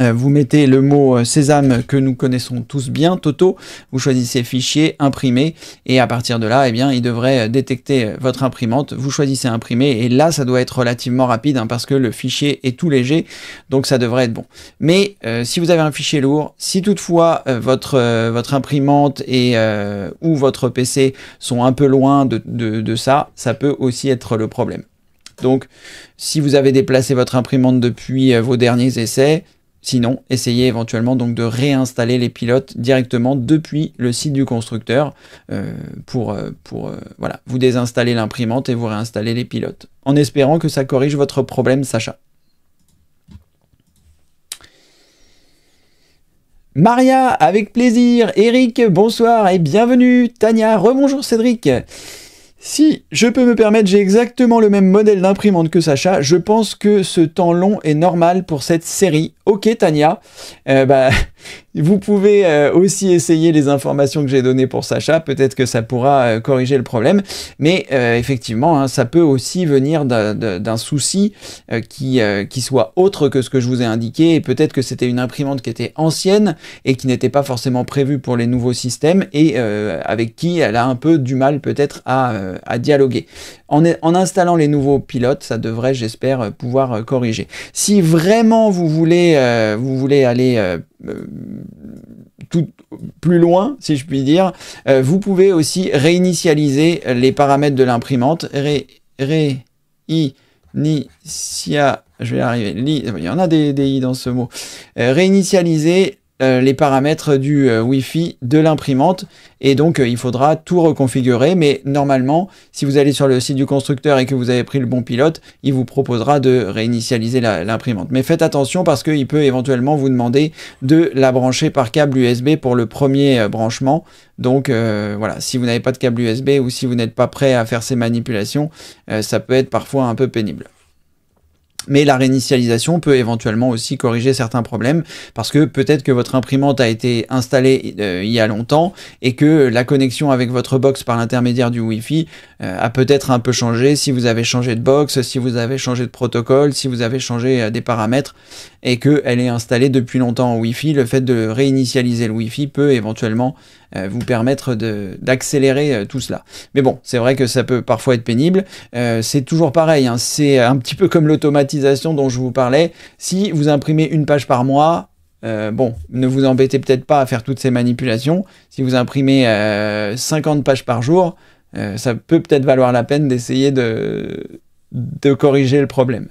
euh, vous mettez le mot euh, sésame que nous connaissons tous bien, Toto, vous choisissez fichier, imprimer, et à partir de là, eh bien, il devrait euh, détecter votre imprimante, vous choisissez imprimer, et là, ça doit être relativement rapide, hein, parce que le fichier est tout léger, donc ça devrait être bon. Mais si vous avez un fichier lourd, si toutefois votre, votre imprimante et, ou votre PC sont un peu loin de, de ça, ça peut aussi être le problème. Donc, si vous avez déplacé votre imprimante depuis vos derniers essais, Sinon, essayez éventuellement donc de réinstaller les pilotes directement depuis le site du constructeur euh, pour, euh, pour euh, voilà, vous désinstaller l'imprimante et vous réinstaller les pilotes. En espérant que ça corrige votre problème, Sacha. Maria, avec plaisir. Eric, bonsoir et bienvenue. Tania, rebonjour Cédric. Si je peux me permettre, j'ai exactement le même modèle d'imprimante que Sacha. Je pense que ce temps long est normal pour cette série. Ok Tania, euh, bah, vous pouvez euh, aussi essayer les informations que j'ai données pour Sacha, peut-être que ça pourra euh, corriger le problème, mais effectivement, hein, ça peut aussi venir d'un souci qui, soit autre que ce que je vous ai indiqué, et peut-être que c'était une imprimante qui était ancienne et qui n'était pas forcément prévue pour les nouveaux systèmes, et avec qui elle a un peu du mal peut-être à dialoguer. En, installant les nouveaux pilotes, ça devrait, j'espère, euh, pouvoir euh, corriger. Si vraiment vous voulez, euh, vous voulez aller tout plus loin, si je puis dire, vous pouvez aussi réinitialiser les paramètres de l'imprimante. Ré, ré, je vais arriver. il y en a des, des i dans ce mot. réinitialiser euh, les paramètres du wifi euh, Wi-Fi de l'imprimante et donc euh, il faudra tout reconfigurer mais normalement si vous allez sur le site du constructeur et que vous avez pris le bon pilote il vous proposera de réinitialiser l'imprimante mais faites attention parce qu'il peut éventuellement vous demander de la brancher par câble USB pour le premier branchement donc voilà si vous n'avez pas de câble USB ou si vous n'êtes pas prêt à faire ces manipulations ça peut être parfois un peu pénible mais la réinitialisation peut éventuellement aussi corriger certains problèmes parce que peut-être que votre imprimante a été installée euh, il y a longtemps et que la connexion avec votre box par l'intermédiaire du Wi-Fi euh, a peut-être un peu changé si vous avez changé de box, si vous avez changé de protocole, si vous avez changé euh, des paramètres et qu'elle est installée depuis longtemps en Wi-Fi, le fait de réinitialiser le Wi-Fi peut éventuellement euh, vous permettre d'accélérer euh, tout cela. Mais bon, c'est vrai que ça peut parfois être pénible. Euh, c'est toujours pareil, hein. c'est un petit peu comme l'automatisation dont je vous parlais. Si vous imprimez une page par mois, bon, ne vous embêtez peut-être pas à faire toutes ces manipulations. Si vous imprimez 50 pages par jour, ça peut peut-être valoir la peine d'essayer de corriger le problème.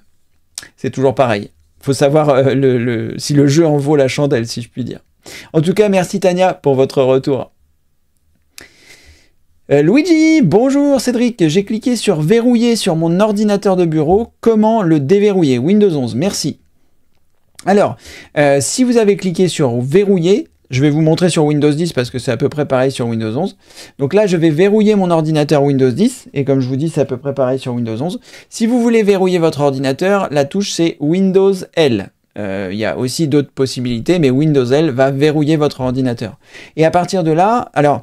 C'est toujours pareil faut savoir euh, si le jeu en vaut la chandelle, si je puis dire. En tout cas, merci Tania pour votre retour. Euh, Luigi, bonjour Cédric, j'ai cliqué sur verrouiller sur mon ordinateur de bureau, comment le déverrouiller Windows 11, merci. Alors, euh, si vous avez cliqué sur verrouiller, je vais vous montrer sur Windows 10 parce que c'est à peu près pareil sur Windows 11. Donc là, je vais verrouiller mon ordinateur Windows 10. Et comme je vous dis, c'est à peu près pareil sur Windows 11. Si vous voulez verrouiller votre ordinateur, la touche c'est Windows L. Euh, il y a aussi d'autres possibilités, mais Windows L va verrouiller votre ordinateur. Et à partir de là, alors,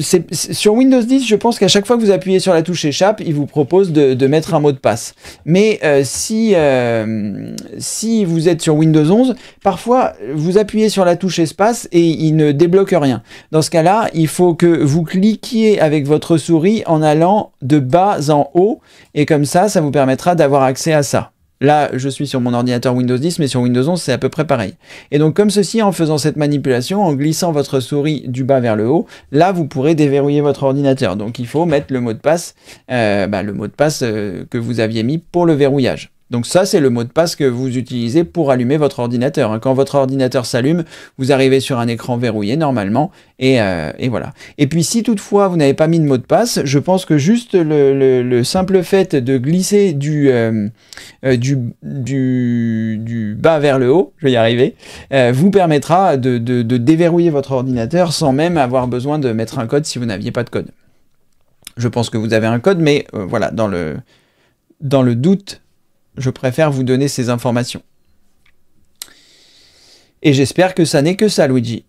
sur Windows 10, je pense qu'à chaque fois que vous appuyez sur la touche échappe, il vous propose de, mettre un mot de passe. Mais euh, si, euh, si vous êtes sur Windows 11, parfois vous appuyez sur la touche espace et il ne débloque rien. Dans ce cas-là, il faut que vous cliquiez avec votre souris en allant de bas en haut et comme ça, ça vous permettra d'avoir accès à ça. Là, je suis sur mon ordinateur Windows 10, mais sur Windows 11, c'est à peu près pareil. Et donc, comme ceci, en faisant cette manipulation, en glissant votre souris du bas vers le haut, là, vous pourrez déverrouiller votre ordinateur. Donc, il faut mettre le mot de passe, euh, bah, le mot de passe euh, que vous aviez mis pour le verrouillage. Donc ça, c'est le mot de passe que vous utilisez pour allumer votre ordinateur. Hein, quand votre ordinateur s'allume, vous arrivez sur un écran verrouillé normalement, euh, et, voilà. Et puis si toutefois vous n'avez pas mis de mot de passe, je pense que juste le, simple fait de glisser euh, euh, du, du, du, bas vers le haut, je vais y arriver, vous permettra de, de déverrouiller votre ordinateur sans même avoir besoin de mettre un code si vous n'aviez pas de code. Je pense que vous avez un code, mais voilà, dans le, dans le doute je préfère vous donner ces informations. Et j'espère que ça n'est que ça, Luigi.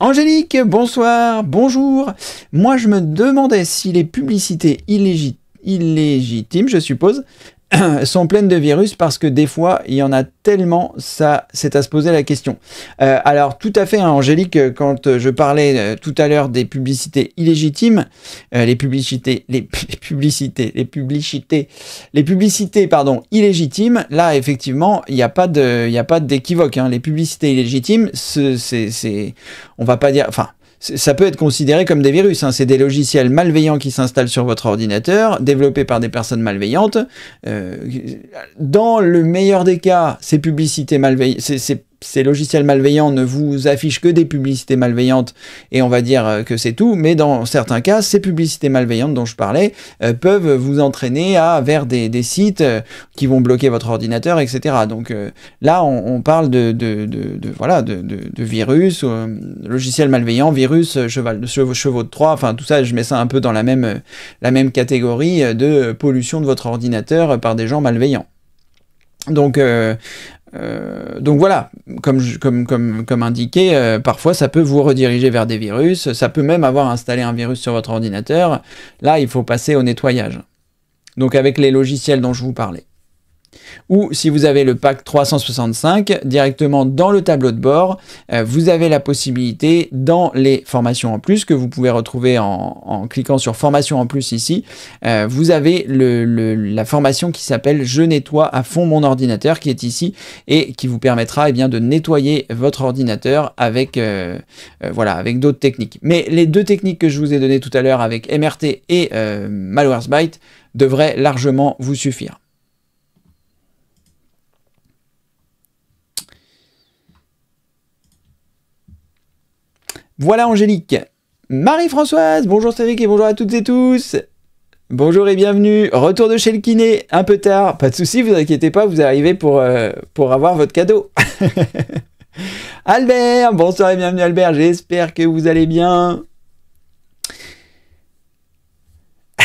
Angélique, bonsoir, bonjour. Moi, je me demandais si les publicités illégitimes, je suppose, sont pleines de virus parce que des fois, il y en a tellement, ça, c'est à se poser la question. Euh, alors, tout à fait, hein, Angélique, quand je parlais euh, tout à l'heure des publicités illégitimes, euh, les publicités, les, publicités, les publicités, les publicités, pardon, illégitimes, là, effectivement, il n'y a pas de, il a pas d'équivoque. Hein. Les publicités illégitimes, c'est, on va pas dire, enfin, ça peut être considéré comme des virus. Hein. C'est des logiciels malveillants qui s'installent sur votre ordinateur, développés par des personnes malveillantes. Euh, dans le meilleur des cas, ces publicités malveillantes, ces logiciels malveillants ne vous affichent que des publicités malveillantes et on va dire euh, que c'est tout, mais dans certains cas, ces publicités malveillantes dont je parlais euh, peuvent vous entraîner à, vers des, sites euh, qui vont bloquer votre ordinateur, etc. Donc là, on, parle de, de, voilà, de, virus, logiciels malveillants, virus, cheval, chevaux, chevaux de trois, enfin tout ça, je mets ça un peu dans la même, la même catégorie de pollution de votre ordinateur par des gens malveillants. Donc, euh, euh, donc voilà, comme, comme, comme, comme indiqué, euh, parfois ça peut vous rediriger vers des virus, ça peut même avoir installé un virus sur votre ordinateur. Là, il faut passer au nettoyage. Donc avec les logiciels dont je vous parlais. Ou si vous avez le pack 365, directement dans le tableau de bord, euh, vous avez la possibilité dans les formations en plus que vous pouvez retrouver en, cliquant sur formation en plus ici, euh, vous avez la formation qui s'appelle Je nettoie à fond mon ordinateur qui est ici et qui vous permettra eh bien, de nettoyer votre ordinateur avec, euh, avec d'autres techniques. Mais les deux techniques que je vous ai données tout à l'heure avec MRT et Malwarebytes devraient largement vous suffire. Voilà Angélique. Marie-Françoise, bonjour Cédric et bonjour à toutes et tous. Bonjour et bienvenue. Retour de chez le kiné, un peu tard. Pas de souci, vous inquiétez pas, vous arrivez pour, euh, pour avoir votre cadeau. Albert, bonsoir et bienvenue Albert, j'espère que vous allez bien.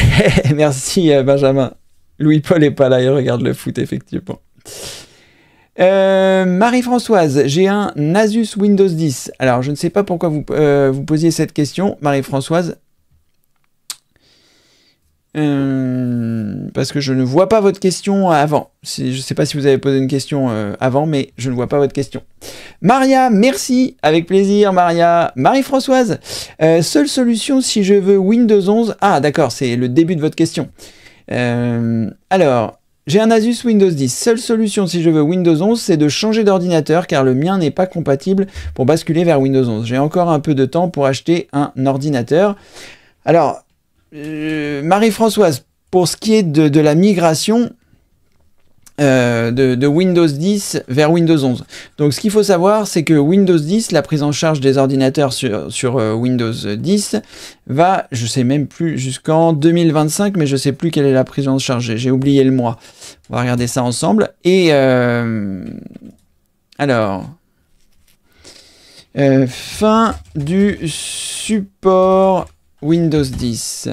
Merci euh, Benjamin. Louis-Paul est pas là, il regarde le foot effectivement. Euh, Marie-Françoise, j'ai un Asus Windows 10. Alors, je ne sais pas pourquoi vous, euh, vous posiez cette question, Marie-Françoise. Euh, parce que je ne vois pas votre question avant. Je ne sais pas si vous avez posé une question avant, mais je ne vois pas votre question. Maria, merci, avec plaisir, Maria. Marie-Françoise, seule solution si je veux Windows 11. Ah, d'accord, c'est le début de votre question. alors, j'ai un Asus Windows 10. Seule solution si je veux Windows 11, c'est de changer d'ordinateur car le mien n'est pas compatible pour basculer vers Windows 11. J'ai encore un peu de temps pour acheter un ordinateur. Alors, euh, Marie-Françoise, pour ce qui est de la migration, euh, de, Windows 10 vers Windows 11. Donc ce qu'il faut savoir, c'est que Windows 10, la prise en charge des ordinateurs sur, euh, Windows 10, va, je sais même plus, jusqu'en 2025, mais je sais plus quelle est la prise en charge, j'ai oublié le mois. On va regarder ça ensemble. Et euh, alors, fin du support Windows 10.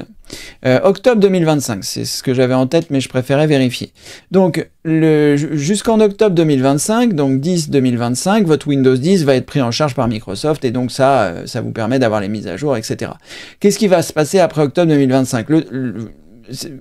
Euh, octobre 2025, c'est ce que j'avais en tête, mais je préférais vérifier. Donc, jusqu'en octobre 2025, donc 10 2025, votre Windows 10 va être pris en charge par Microsoft et donc ça, euh, ça vous permet d'avoir les mises à jour, etc. Qu'est-ce qui va se passer après octobre 2025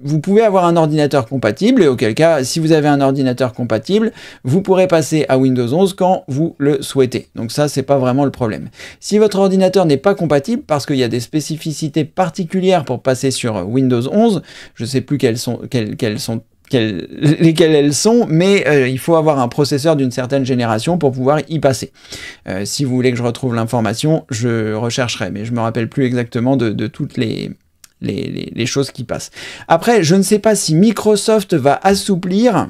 vous pouvez avoir un ordinateur compatible, et auquel cas, si vous avez un ordinateur compatible, vous pourrez passer à Windows 11 quand vous le souhaitez. Donc ça, c'est pas vraiment le problème. Si votre ordinateur n'est pas compatible, parce qu'il y a des spécificités particulières pour passer sur Windows 11, je sais plus quelles sont, lesquelles elles sont, mais euh, il faut avoir un processeur d'une certaine génération pour pouvoir y passer. Euh, si vous voulez que je retrouve l'information, je rechercherai, mais je me rappelle plus exactement de toutes les les, choses qui passent. Après, je ne sais pas si Microsoft va assouplir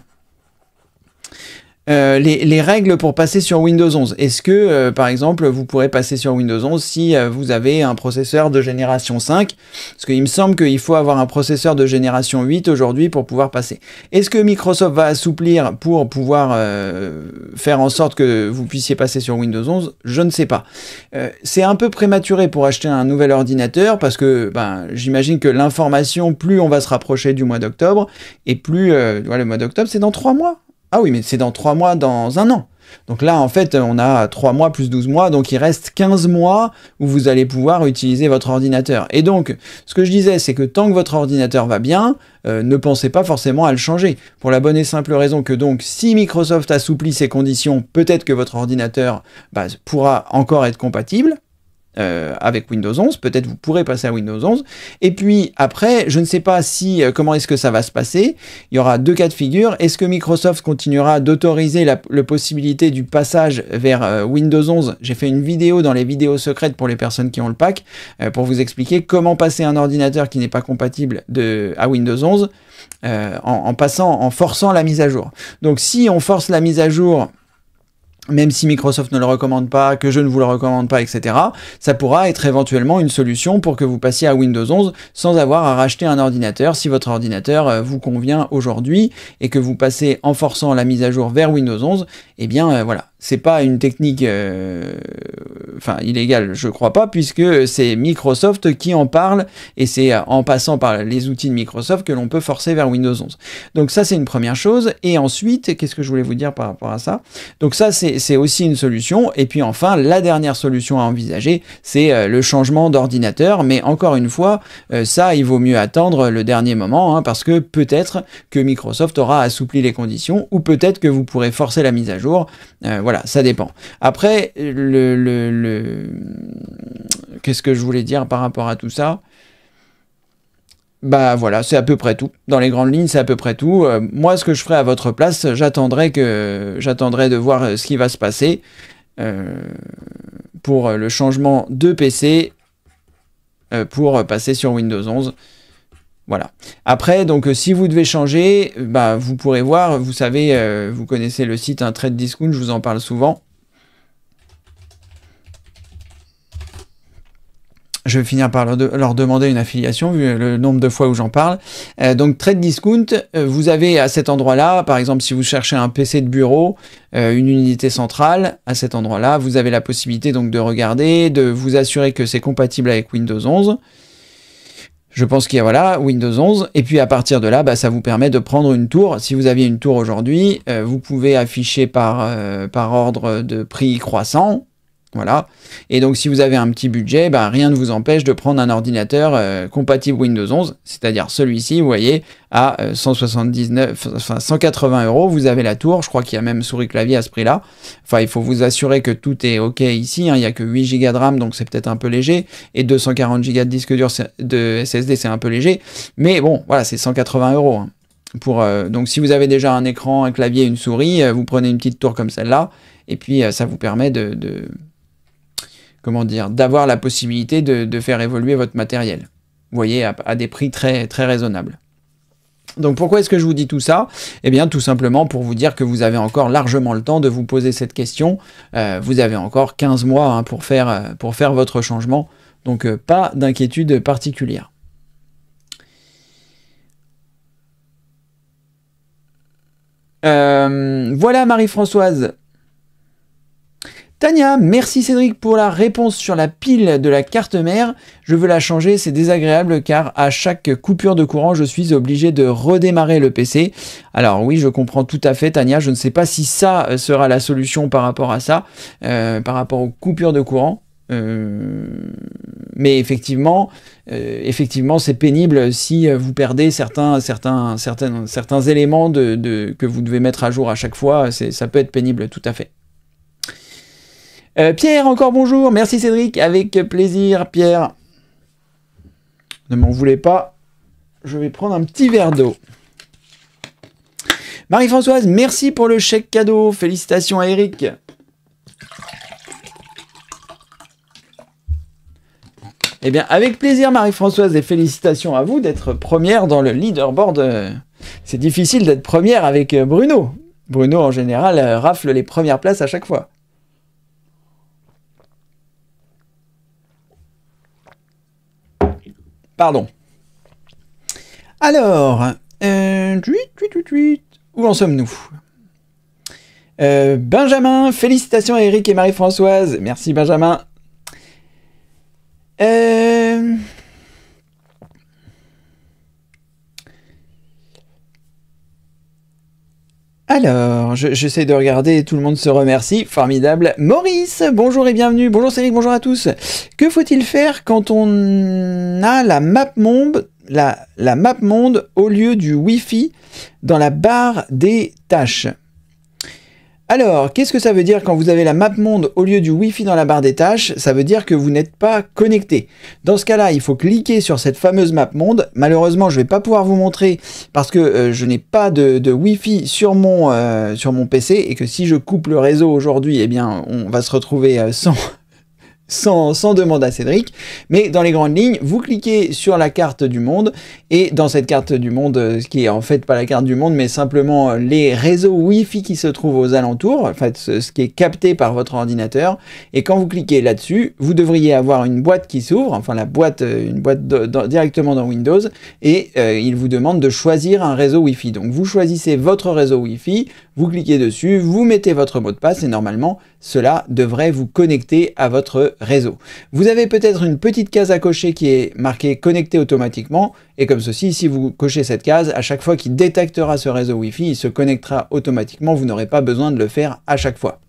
euh, les, règles pour passer sur Windows 11. Est-ce que, euh, par exemple, vous pourrez passer sur Windows 11 si euh, vous avez un processeur de génération 5 Parce qu'il me semble qu'il faut avoir un processeur de génération 8 aujourd'hui pour pouvoir passer. Est-ce que Microsoft va assouplir pour pouvoir faire en sorte que vous puissiez passer sur Windows 11 Je ne sais pas. C'est un peu prématuré pour acheter un nouvel ordinateur parce que ben, j'imagine que l'information, plus on va se rapprocher du mois d'octobre, et plus... le mois d'octobre, c'est dans trois mois ah oui, mais c'est dans 3 mois, dans un an. Donc là, en fait, on a 3 mois plus 12 mois, donc il reste 15 mois où vous allez pouvoir utiliser votre ordinateur. Et donc, ce que je disais, c'est que tant que votre ordinateur va bien, euh, ne pensez pas forcément à le changer. Pour la bonne et simple raison que donc, si Microsoft assouplit ses conditions, peut-être que votre ordinateur bah, pourra encore être compatible, euh, avec Windows 11. Peut-être vous pourrez passer à Windows 11. Et puis après, je ne sais pas si euh, comment est-ce que ça va se passer. Il y aura deux cas de figure. Est-ce que Microsoft continuera d'autoriser la, possibilité du passage vers euh, Windows 11 J'ai fait une vidéo dans les vidéos secrètes pour les personnes qui ont le pack pour vous expliquer comment passer un ordinateur qui n'est pas compatible de, à Windows 11 en, en passant, en forçant la mise à jour. Donc si on force la mise à jour même si Microsoft ne le recommande pas, que je ne vous le recommande pas, etc., ça pourra être éventuellement une solution pour que vous passiez à Windows 11 sans avoir à racheter un ordinateur si votre ordinateur euh, vous convient aujourd'hui et que vous passez en forçant la mise à jour vers Windows 11, eh bien euh, voilà, c'est pas une technique euh, enfin illégale, je crois pas, puisque c'est Microsoft qui en parle et c'est en passant par les outils de Microsoft que l'on peut forcer vers Windows 11. Donc ça c'est une première chose. Et ensuite, qu'est-ce que je voulais vous dire par rapport à ça Donc ça c'est aussi une solution. Et puis enfin, la dernière solution à envisager, c'est euh, le changement d'ordinateur. Mais encore une fois, euh, ça il vaut mieux attendre le dernier moment, hein, parce que peut-être que Microsoft aura assoupli les conditions, ou peut-être que vous pourrez forcer la mise à jour voilà, ça dépend. Après, le, qu'est-ce que je voulais dire par rapport à tout ça bah voilà, c'est à peu près tout. Dans les grandes lignes, c'est à peu près tout. Euh, moi, ce que je ferai à votre place, j'attendrai que de voir euh, ce qui va se passer euh, pour le changement de PC pour passer sur Windows 11. Voilà. Après, donc, euh, si vous devez changer, euh, bah, vous pourrez voir, vous savez, euh, vous connaissez le site un trade discount, je vous en parle souvent. je vais finir par leur, demander une affiliation vu le nombre de fois où j'en parle. donc Trade Discount, vous avez à cet endroit-là, par exemple si vous cherchez un PC de bureau, une unité centrale, à cet endroit-là, vous avez la possibilité donc de regarder, de vous assurer que c'est compatible avec Windows 11. Je pense qu'il y a voilà, Windows 11. Et puis à partir de là, bah, ça vous permet de prendre une tour. Si vous aviez une tour aujourd'hui, euh, vous pouvez afficher par, euh, par ordre de prix croissant. Voilà. Et donc, si vous avez un petit budget, ben, rien ne vous empêche de prendre un ordinateur euh, compatible Windows 11, c'est-à-dire celui-ci, vous voyez, à 179, euh, enfin 180 euros, vous avez la tour. Je crois qu'il y a même souris-clavier à ce prix-là. Enfin, il faut vous assurer que tout est OK ici. Hein. Il n'y a que 8 Go de RAM, donc c'est peut-être un peu léger. Et 240 Go de disque dur de SSD, c'est un peu léger. Mais bon, voilà, c'est 180 euros. Hein. Pour, euh, donc si vous avez déjà un écran, un clavier, une souris, vous prenez une petite tour comme celle-là, et puis ça vous permet de comment dire, d'avoir la possibilité de, faire évoluer votre matériel. Vous voyez, à, des prix très, très raisonnables. Donc pourquoi est-ce que je vous dis tout ça Eh bien tout simplement pour vous dire que vous avez encore largement le temps de vous poser cette question. Euh, vous avez encore 15 mois hein, pour, faire, euh, pour, faire, votre changement. Donc euh, pas d'inquiétude particulière. voilà Marie-Françoise, Tania, merci Cédric pour la réponse sur la pile de la carte mère. Je veux la changer, c'est désagréable car à chaque coupure de courant, je suis obligé de redémarrer le PC. Alors oui, je comprends tout à fait Tania, je ne sais pas si ça euh, sera la solution par rapport à ça, euh, par rapport aux coupures de courant. Euh, mais effectivement, effectivement, c'est pénible si vous perdez certains, certains, certains, certains éléments de, que vous devez mettre à jour à chaque fois. Ça peut être pénible, tout à fait. Euh, Pierre, encore bonjour. Merci Cédric, avec plaisir, Pierre. Ne m'en voulez pas. Je vais prendre un petit verre d'eau. Marie-Françoise, merci pour le chèque cadeau. Félicitations à Eric. Eh bien, avec plaisir, Marie-Françoise, et félicitations à vous d'être première dans le leaderboard. C'est difficile d'être première avec euh, Bruno. Bruno, en général, euh, rafle les premières places à chaque fois. Pardon. Alors, euh, où en sommes-nous euh, Benjamin, félicitations à Eric et Marie-Françoise. Merci Benjamin. Euh, Alors, j'essaie de regarder, tout le monde se remercie, formidable. Maurice, bonjour et bienvenue, bonjour Cédric, bonjour à tous. Que faut-il faire quand on a la map monde, la, la map monde au lieu du Wi-Fi dans la barre des tâches alors, qu'est-ce que ça veut dire quand vous avez la map monde au lieu du Wi-Fi dans la barre des tâches Ça veut dire que vous n'êtes pas connecté. Dans ce cas-là, il faut cliquer sur cette fameuse map monde. Malheureusement, je ne vais pas pouvoir vous montrer parce que euh, je n'ai pas de, Wi-Fi sur mon, euh, sur mon PC et que si je coupe le réseau aujourd'hui, eh bien, on va se retrouver euh, sans, sans, demande à Cédric. Mais dans les grandes lignes, vous cliquez sur la carte du monde et dans cette carte du monde, ce qui est en fait pas la carte du monde, mais simplement les réseaux Wi-Fi qui se trouvent aux alentours, en fait ce, qui est capté par votre ordinateur. Et quand vous cliquez là-dessus, vous devriez avoir une boîte qui s'ouvre, enfin la boîte, euh, une boîte directement dans Windows et euh, il vous demande de choisir un réseau Wi-Fi. Donc vous choisissez votre réseau Wi-Fi, vous cliquez dessus, vous mettez votre mot de passe et normalement cela devrait vous connecter à votre réseau. Vous avez peut-être une petite case à cocher qui est marquée connecter automatiquement et comme ceci, si vous cochez cette case, à chaque fois qu'il détectera ce réseau Wi-Fi, il se connectera automatiquement, vous n'aurez pas besoin de le faire à chaque fois.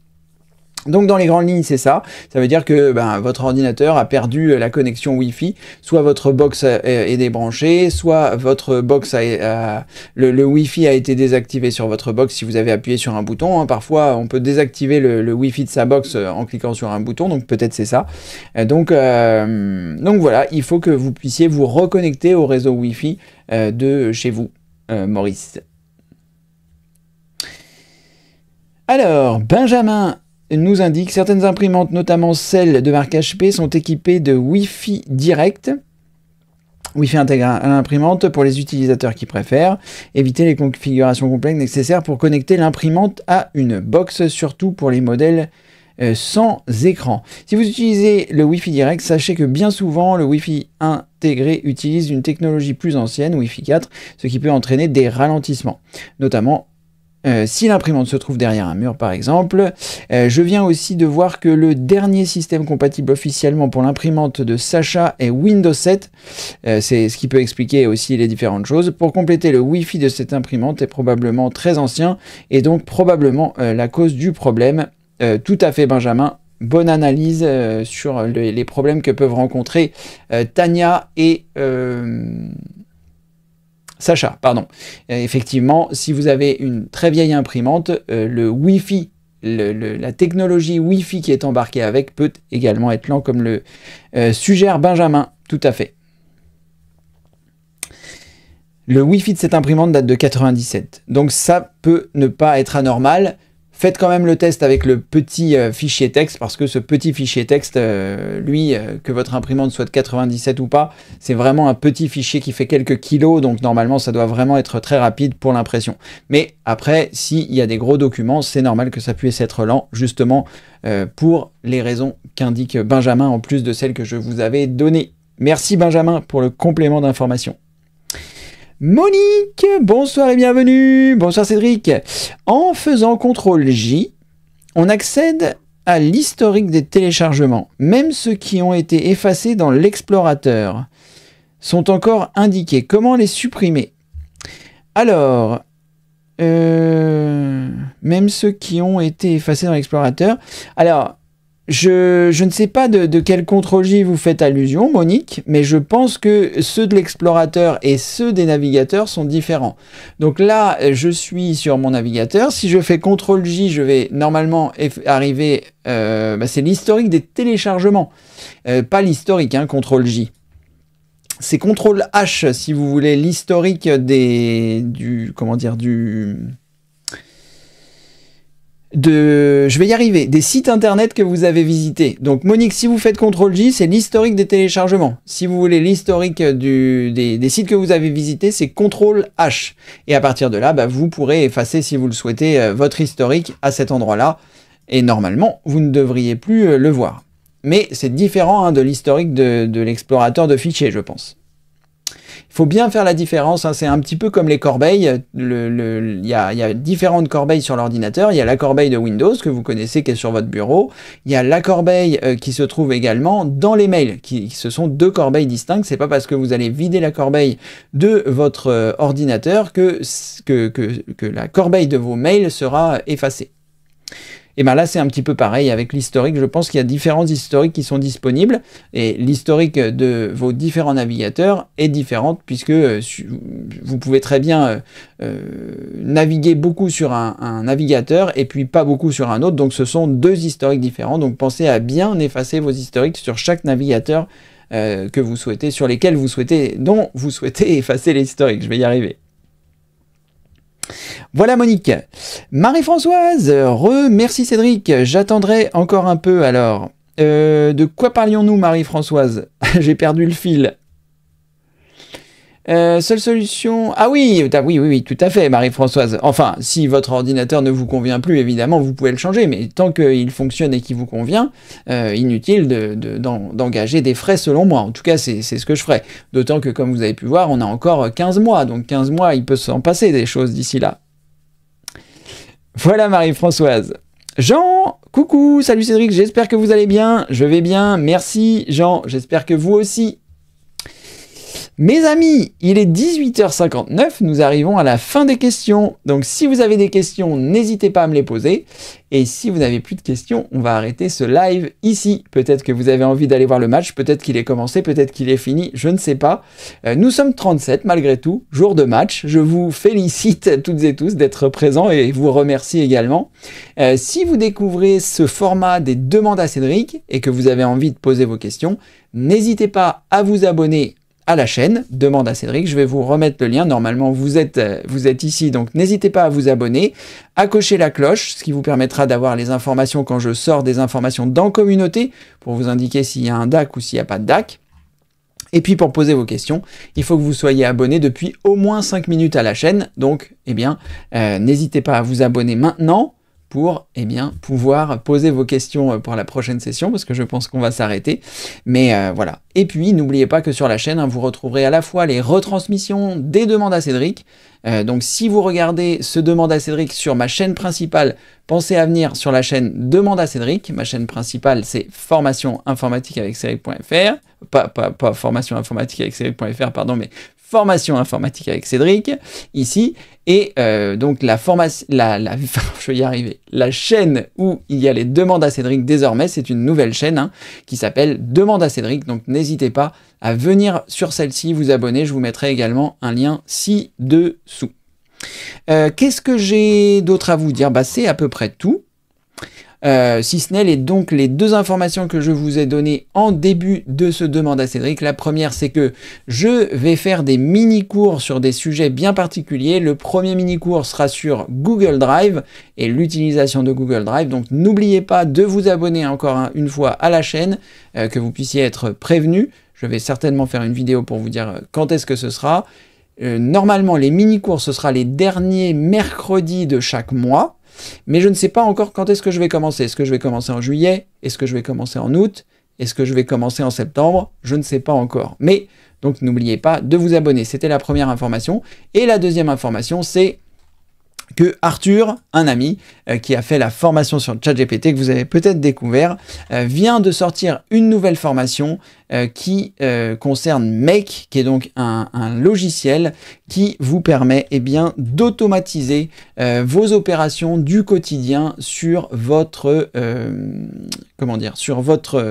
Donc dans les grandes lignes, c'est ça. Ça veut dire que ben, votre ordinateur a perdu euh, la connexion Wi-Fi. Soit votre box est débranchée, soit votre box a, le, Wi-Fi a été désactivé sur votre box si vous avez appuyé sur un bouton. Hein. Parfois, on peut désactiver le, Wi-Fi de sa box euh, en cliquant sur un bouton. Donc peut-être c'est ça. Euh, donc, donc voilà, il faut que vous puissiez vous reconnecter au réseau Wi-Fi de chez vous, Maurice. Alors, Benjamin nous indique certaines imprimantes, notamment celles de marque HP, sont équipées de Wi-Fi direct. Wi-Fi à l'imprimante pour les utilisateurs qui préfèrent. Éviter les configurations complexes nécessaires pour connecter l'imprimante à une box, surtout pour les modèles euh, sans écran. Si vous utilisez le Wi-Fi direct, sachez que bien souvent le Wi-Fi intégré utilise une technologie plus ancienne, Wi-Fi 4, ce qui peut entraîner des ralentissements, notamment euh, si l'imprimante se trouve derrière un mur par exemple, euh, je viens aussi de voir que le dernier système compatible officiellement pour l'imprimante de Sacha est Windows 7, euh, c'est ce qui peut expliquer aussi les différentes choses. Pour compléter, le Wi-Fi de cette imprimante est probablement très ancien et donc probablement la cause du problème. tout à fait Benjamin, bonne analyse sur les problèmes que peuvent rencontrer Tania et... Sacha, pardon. Euh, effectivement, si vous avez une très vieille imprimante, euh, le Wi-Fi, la technologie Wi-Fi qui est embarquée avec peut également être lent, comme le euh, suggère Benjamin. Tout à fait. Le Wi-Fi de cette imprimante date de 97. Donc ça peut ne pas être anormal faites quand même le test avec le petit euh, fichier texte parce que ce petit fichier texte, euh, lui, euh, que votre imprimante soit de 97 ou pas, c'est vraiment un petit fichier qui fait quelques kilos, donc normalement ça doit vraiment être très rapide pour l'impression. Mais après, s'il y a des gros documents, c'est normal que ça puisse être lent, justement pour les raisons qu'indique Benjamin en plus de celles que je vous avais données. Merci Benjamin pour le complément d'information. Monique, bonsoir et bienvenue. Bonsoir Cédric. En faisant CTRL J, on accède à l'historique des téléchargements. Même ceux qui ont été effacés dans l'explorateur sont encore indiqués. Comment les supprimer Alors, euh, même ceux qui ont été effacés dans l'explorateur. Alors, je, ne sais pas de, quel quel J vous faites allusion, Monique, mais je pense que ceux de l'explorateur et ceux des navigateurs sont différents. Donc là, je suis sur mon navigateur. Si je fais CTRL J, je vais normalement arriver... Euh, bah, c'est l'historique des téléchargements. Euh, pas l'historique, hein, CTRL J. C'est CTRL H si vous voulez l'historique des... du... comment dire... du de, je vais y arriver, des sites internet que vous avez visités. Donc Monique, si vous faites CTRL J, c'est l'historique des téléchargements. Si vous voulez l'historique des, des, sites que vous avez visités, c'est CTRL H. Et à partir de là, bah, vous pourrez effacer, si vous le souhaitez, euh, votre historique à cet endroit-là. Et normalement, vous ne devriez plus euh, le voir. Mais c'est différent hein, de l'historique de l'explorateur de fichiers, je pense. Il faut bien faire la différence, hein. c'est un petit peu comme les corbeilles, il y, a, différentes corbeilles sur l'ordinateur, il y a la corbeille de Windows que vous connaissez qui est sur votre bureau, il y a la corbeille euh, qui se trouve également dans les mails, ce sont deux corbeilles distinctes, c'est pas parce que vous allez vider la corbeille de votre euh, ordinateur que la corbeille de vos mails sera effacée. Et bien là, c'est un petit peu pareil avec l'historique. Je pense qu'il y a différents historiques qui sont disponibles et l'historique de vos différents navigateurs est différente puisque euh, vous pouvez très bien euh, euh, naviguer beaucoup sur un, navigateur et puis pas beaucoup sur un autre. Donc ce sont deux historiques différents. Donc pensez à bien effacer vos historiques sur chaque navigateur que vous souhaitez, sur lesquels vous souhaitez, dont vous souhaitez effacer l'historique. Je vais y arriver. Voilà Monique. Marie-Françoise, remercie Cédric. J'attendrai encore un peu alors. Euh, de quoi parlions-nous, Marie-Françoise J'ai perdu le fil. Euh, seule solution. Ah oui, oui, oui, oui, tout à fait, Marie-Françoise. Enfin, si votre ordinateur ne vous convient plus, évidemment, vous pouvez le changer, mais tant qu'il fonctionne et qu'il vous convient, euh, inutile d'engager des frais selon moi. En tout cas, c'est ce que je ferai. D'autant que, comme vous avez pu voir, on a encore 15 mois. Donc 15 mois, il peut s'en passer des choses d'ici là. Voilà, Marie-Françoise. Jean, coucou, salut Cédric, j'espère que vous allez bien. Je vais bien, merci Jean, j'espère que vous aussi. Mes amis, il est 18h59, nous arrivons à la fin des questions. Donc si vous avez des questions, n'hésitez pas à me les poser. Et si vous n'avez plus de questions, on va arrêter ce live ici. Peut-être que vous avez envie d'aller voir le match, peut-être qu'il est commencé, peut-être qu'il est fini, je ne sais pas. Euh, nous sommes 37 malgré tout, jour de match. Je vous félicite toutes et tous d'être présents et vous remercie également. Euh, si vous découvrez ce format des demandes à Cédric et que vous avez envie de poser vos questions, n'hésitez pas à vous abonner la chaîne, demande à Cédric, je vais vous remettre le lien. Normalement, vous êtes, euh, vous êtes ici, donc n'hésitez pas à vous abonner, à cocher la cloche, ce qui vous permettra d'avoir les informations quand je sors des informations dans communauté, pour vous indiquer s'il y a un DAC ou s'il n'y a pas de DAC. Et puis pour poser vos questions, il faut que vous soyez abonné depuis au moins 5 minutes à la chaîne. Donc, eh bien, euh, n'hésitez pas à vous abonner maintenant pour eh bien, pouvoir poser vos questions euh, pour la prochaine session, parce que je pense qu'on va s'arrêter. Mais euh, voilà. Et puis, n'oubliez pas que sur la chaîne, hein, vous retrouverez à la fois les retransmissions des demandes à Cédric. Euh, donc, si vous regardez ce Demande à Cédric sur ma chaîne principale, pensez à venir sur la chaîne Demande à Cédric. Ma chaîne principale, c'est Formation Informatique avec Cédric.fr. Pas, pas, pas, Formation Informatique avec Cédric.fr, pardon, mais formation informatique avec Cédric, ici. Et euh, donc la formation, la, je vais y arriver. La chaîne où il y a les demandes à Cédric désormais, c'est une nouvelle chaîne hein, qui s'appelle Demande à Cédric. Donc n'hésitez pas à venir sur celle-ci vous abonner. Je vous mettrai également un lien ci-dessous. Euh, qu'est-ce que j'ai d'autre à vous dire Bah c'est à peu près tout. Euh, si ce n'est donc les deux informations que je vous ai données en début de ce demande à Cédric. La première, c'est que je vais faire des mini-cours sur des sujets bien particuliers. Le premier mini-cours sera sur Google Drive et l'utilisation de Google Drive. Donc n'oubliez pas de vous abonner encore une fois à la chaîne, euh, que vous puissiez être prévenu. Je vais certainement faire une vidéo pour vous dire euh, quand est-ce que ce sera. normalement, les mini-cours, ce sera les derniers mercredis de chaque mois. Mais je ne sais pas encore quand est-ce que je vais commencer. Est-ce que je vais commencer en juillet Est-ce que je vais commencer en août Est-ce que je vais commencer en septembre Je ne sais pas encore. Mais donc n'oubliez pas de vous abonner. C'était la première information. Et la deuxième information, c'est que Arthur, un ami euh, qui a fait la formation sur ChatGPT que vous avez peut-être découvert, euh, vient de sortir une nouvelle formation euh, qui euh, concerne Make, qui est donc un, logiciel qui vous permet eh bien d'automatiser euh, vos opérations du quotidien sur votre comment dire sur votre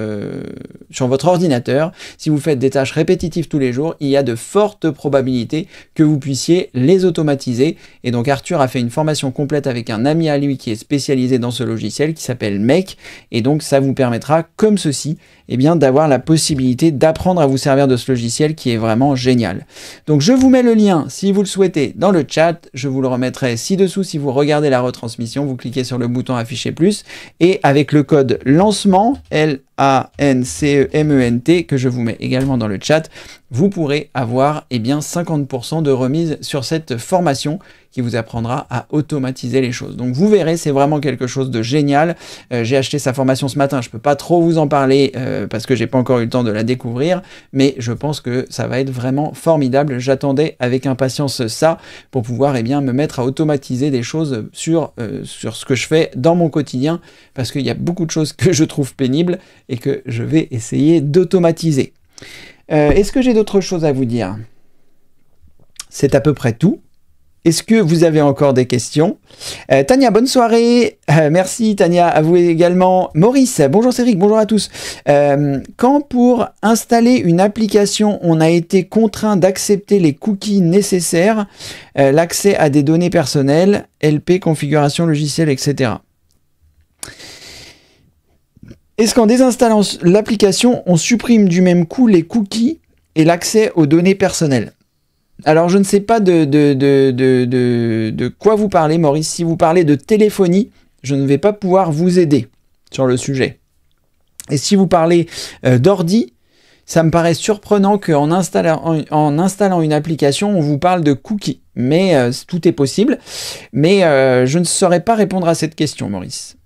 sur votre ordinateur. Si vous faites des tâches répétitives tous les jours, il y a de fortes probabilités que vous puissiez les automatiser. Et donc Arthur a fait une formation complète avec un ami à lui qui est spécialisé dans ce logiciel qui s'appelle Make. Et donc ça vous permettra comme ceci eh bien d'avoir la possibilité d'apprendre à vous servir de ce logiciel qui est vraiment génial. Donc je vous mets le lien, si vous le souhaitez, dans le chat. Je vous le remettrai ci-dessous. Si vous regardez la retransmission, vous cliquez sur le bouton afficher plus et avec le code lancement, l a-N-C-E-M-E-N-T, que je vous mets également dans le chat, vous pourrez avoir eh bien, 50% de remise sur cette formation qui vous apprendra à automatiser les choses. Donc vous verrez, c'est vraiment quelque chose de génial. Euh, j'ai acheté sa formation ce matin, je ne peux pas trop vous en parler euh, parce que j'ai pas encore eu le temps de la découvrir, mais je pense que ça va être vraiment formidable. J'attendais avec impatience ça pour pouvoir eh bien, me mettre à automatiser des choses sur, euh, sur ce que je fais dans mon quotidien parce qu'il y a beaucoup de choses que je trouve pénibles et que je vais essayer d'automatiser. Euh, est-ce que j'ai d'autres choses à vous dire C'est à peu près tout. Est-ce que vous avez encore des questions euh, Tania, bonne soirée. Euh, merci Tania, à vous également. Maurice, bonjour Cédric, bonjour à tous. quand pour installer une application, on a été contraint d'accepter les cookies nécessaires, l'accès à des données personnelles, LP, configuration logicielle, etc. Est-ce qu'en désinstallant l'application, on supprime du même coup les cookies et l'accès aux données personnelles Alors je ne sais pas de, quoi vous parlez, Maurice. Si vous parlez de téléphonie, je ne vais pas pouvoir vous aider sur le sujet. Et si vous parlez euh, d'ordi, ça me paraît surprenant qu'en installant, en, installant une application, on vous parle de cookies. Mais euh, tout est possible. Mais euh, je ne saurais pas répondre à cette question, Maurice.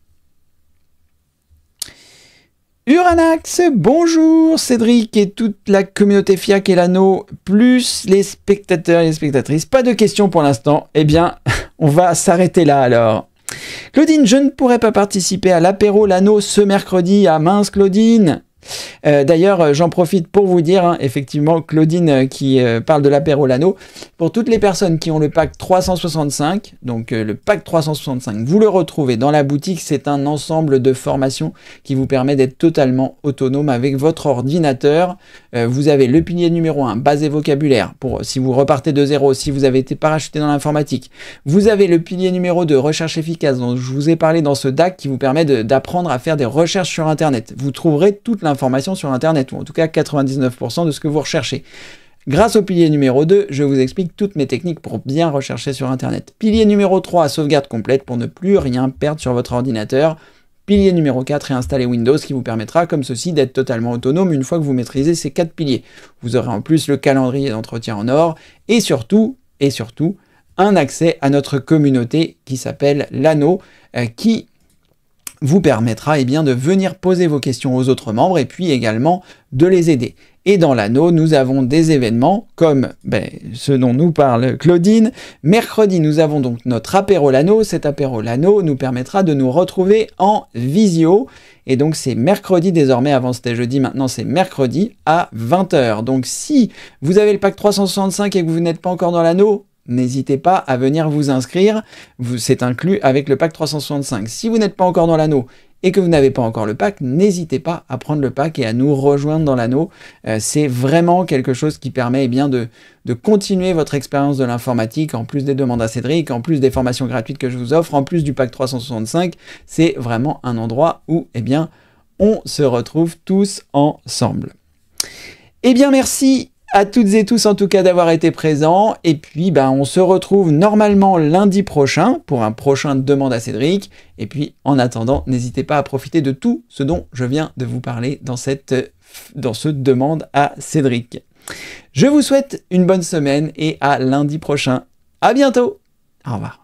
Uranax, bonjour Cédric et toute la communauté FIAC et l'anneau, plus les spectateurs et les spectatrices. Pas de questions pour l'instant. Eh bien, on va s'arrêter là alors. Claudine, je ne pourrais pas participer à l'apéro l'anneau ce mercredi. À mince Claudine euh, d'ailleurs, euh, j'en profite pour vous dire, hein, effectivement, Claudine euh, qui parle de l'apéro Lano, pour toutes les personnes qui ont le pack 365, donc le pack 365, vous le retrouvez dans la boutique, c'est un ensemble de formations qui vous permet d'être totalement autonome avec votre ordinateur. vous avez le pilier numéro 1, base vocabulaire, pour si vous repartez de zéro, si vous avez été parachuté dans l'informatique. Vous avez le pilier numéro 2, recherche efficace, dont je vous ai parlé dans ce DAC, qui vous permet d'apprendre à faire des recherches sur Internet. Vous trouverez toute l'information sur Internet, ou en tout cas 99% de ce que vous recherchez. Grâce au pilier numéro 2, je vous explique toutes mes techniques pour bien rechercher sur Internet. Pilier numéro 3, sauvegarde complète pour ne plus rien perdre sur votre ordinateur. Pilier numéro 4 réinstaller Windows qui vous permettra, comme ceci, d'être totalement autonome une fois que vous maîtrisez ces quatre piliers. Vous aurez en plus le calendrier d'entretien en or et surtout, et surtout, un accès à notre communauté qui s'appelle l'anneau, euh, qui vous permettra eh bien, de venir poser vos questions aux autres membres et puis également de les aider. Et dans l'anneau, nous avons des événements comme ben, ce dont nous parle Claudine. Mercredi, nous avons donc notre apéro l'anneau. Cet apéro l'anneau nous permettra de nous retrouver en visio. Et donc c'est mercredi désormais, avant c'était jeudi, maintenant c'est mercredi à 20h. Donc si vous avez le pack 365 et que vous n'êtes pas encore dans l'anneau, n'hésitez pas à venir vous inscrire, c'est inclus avec le pack 365. Si vous n'êtes pas encore dans l'anneau et que vous n'avez pas encore le pack, n'hésitez pas à prendre le pack et à nous rejoindre dans l'anneau. Euh, c'est vraiment quelque chose qui permet eh bien, de, continuer votre expérience de l'informatique, en plus des demandes à Cédric, en plus des formations gratuites que je vous offre, en plus du pack 365. C'est vraiment un endroit où eh bien, on se retrouve tous ensemble. Eh bien merci à toutes et tous en tout cas d'avoir été présents. Et puis ben, on se retrouve normalement lundi prochain pour un prochain Demande à Cédric. Et puis en attendant, n'hésitez pas à profiter de tout ce dont je viens de vous parler dans, cette, dans ce Demande à Cédric. Je vous souhaite une bonne semaine et à lundi prochain. À bientôt Au revoir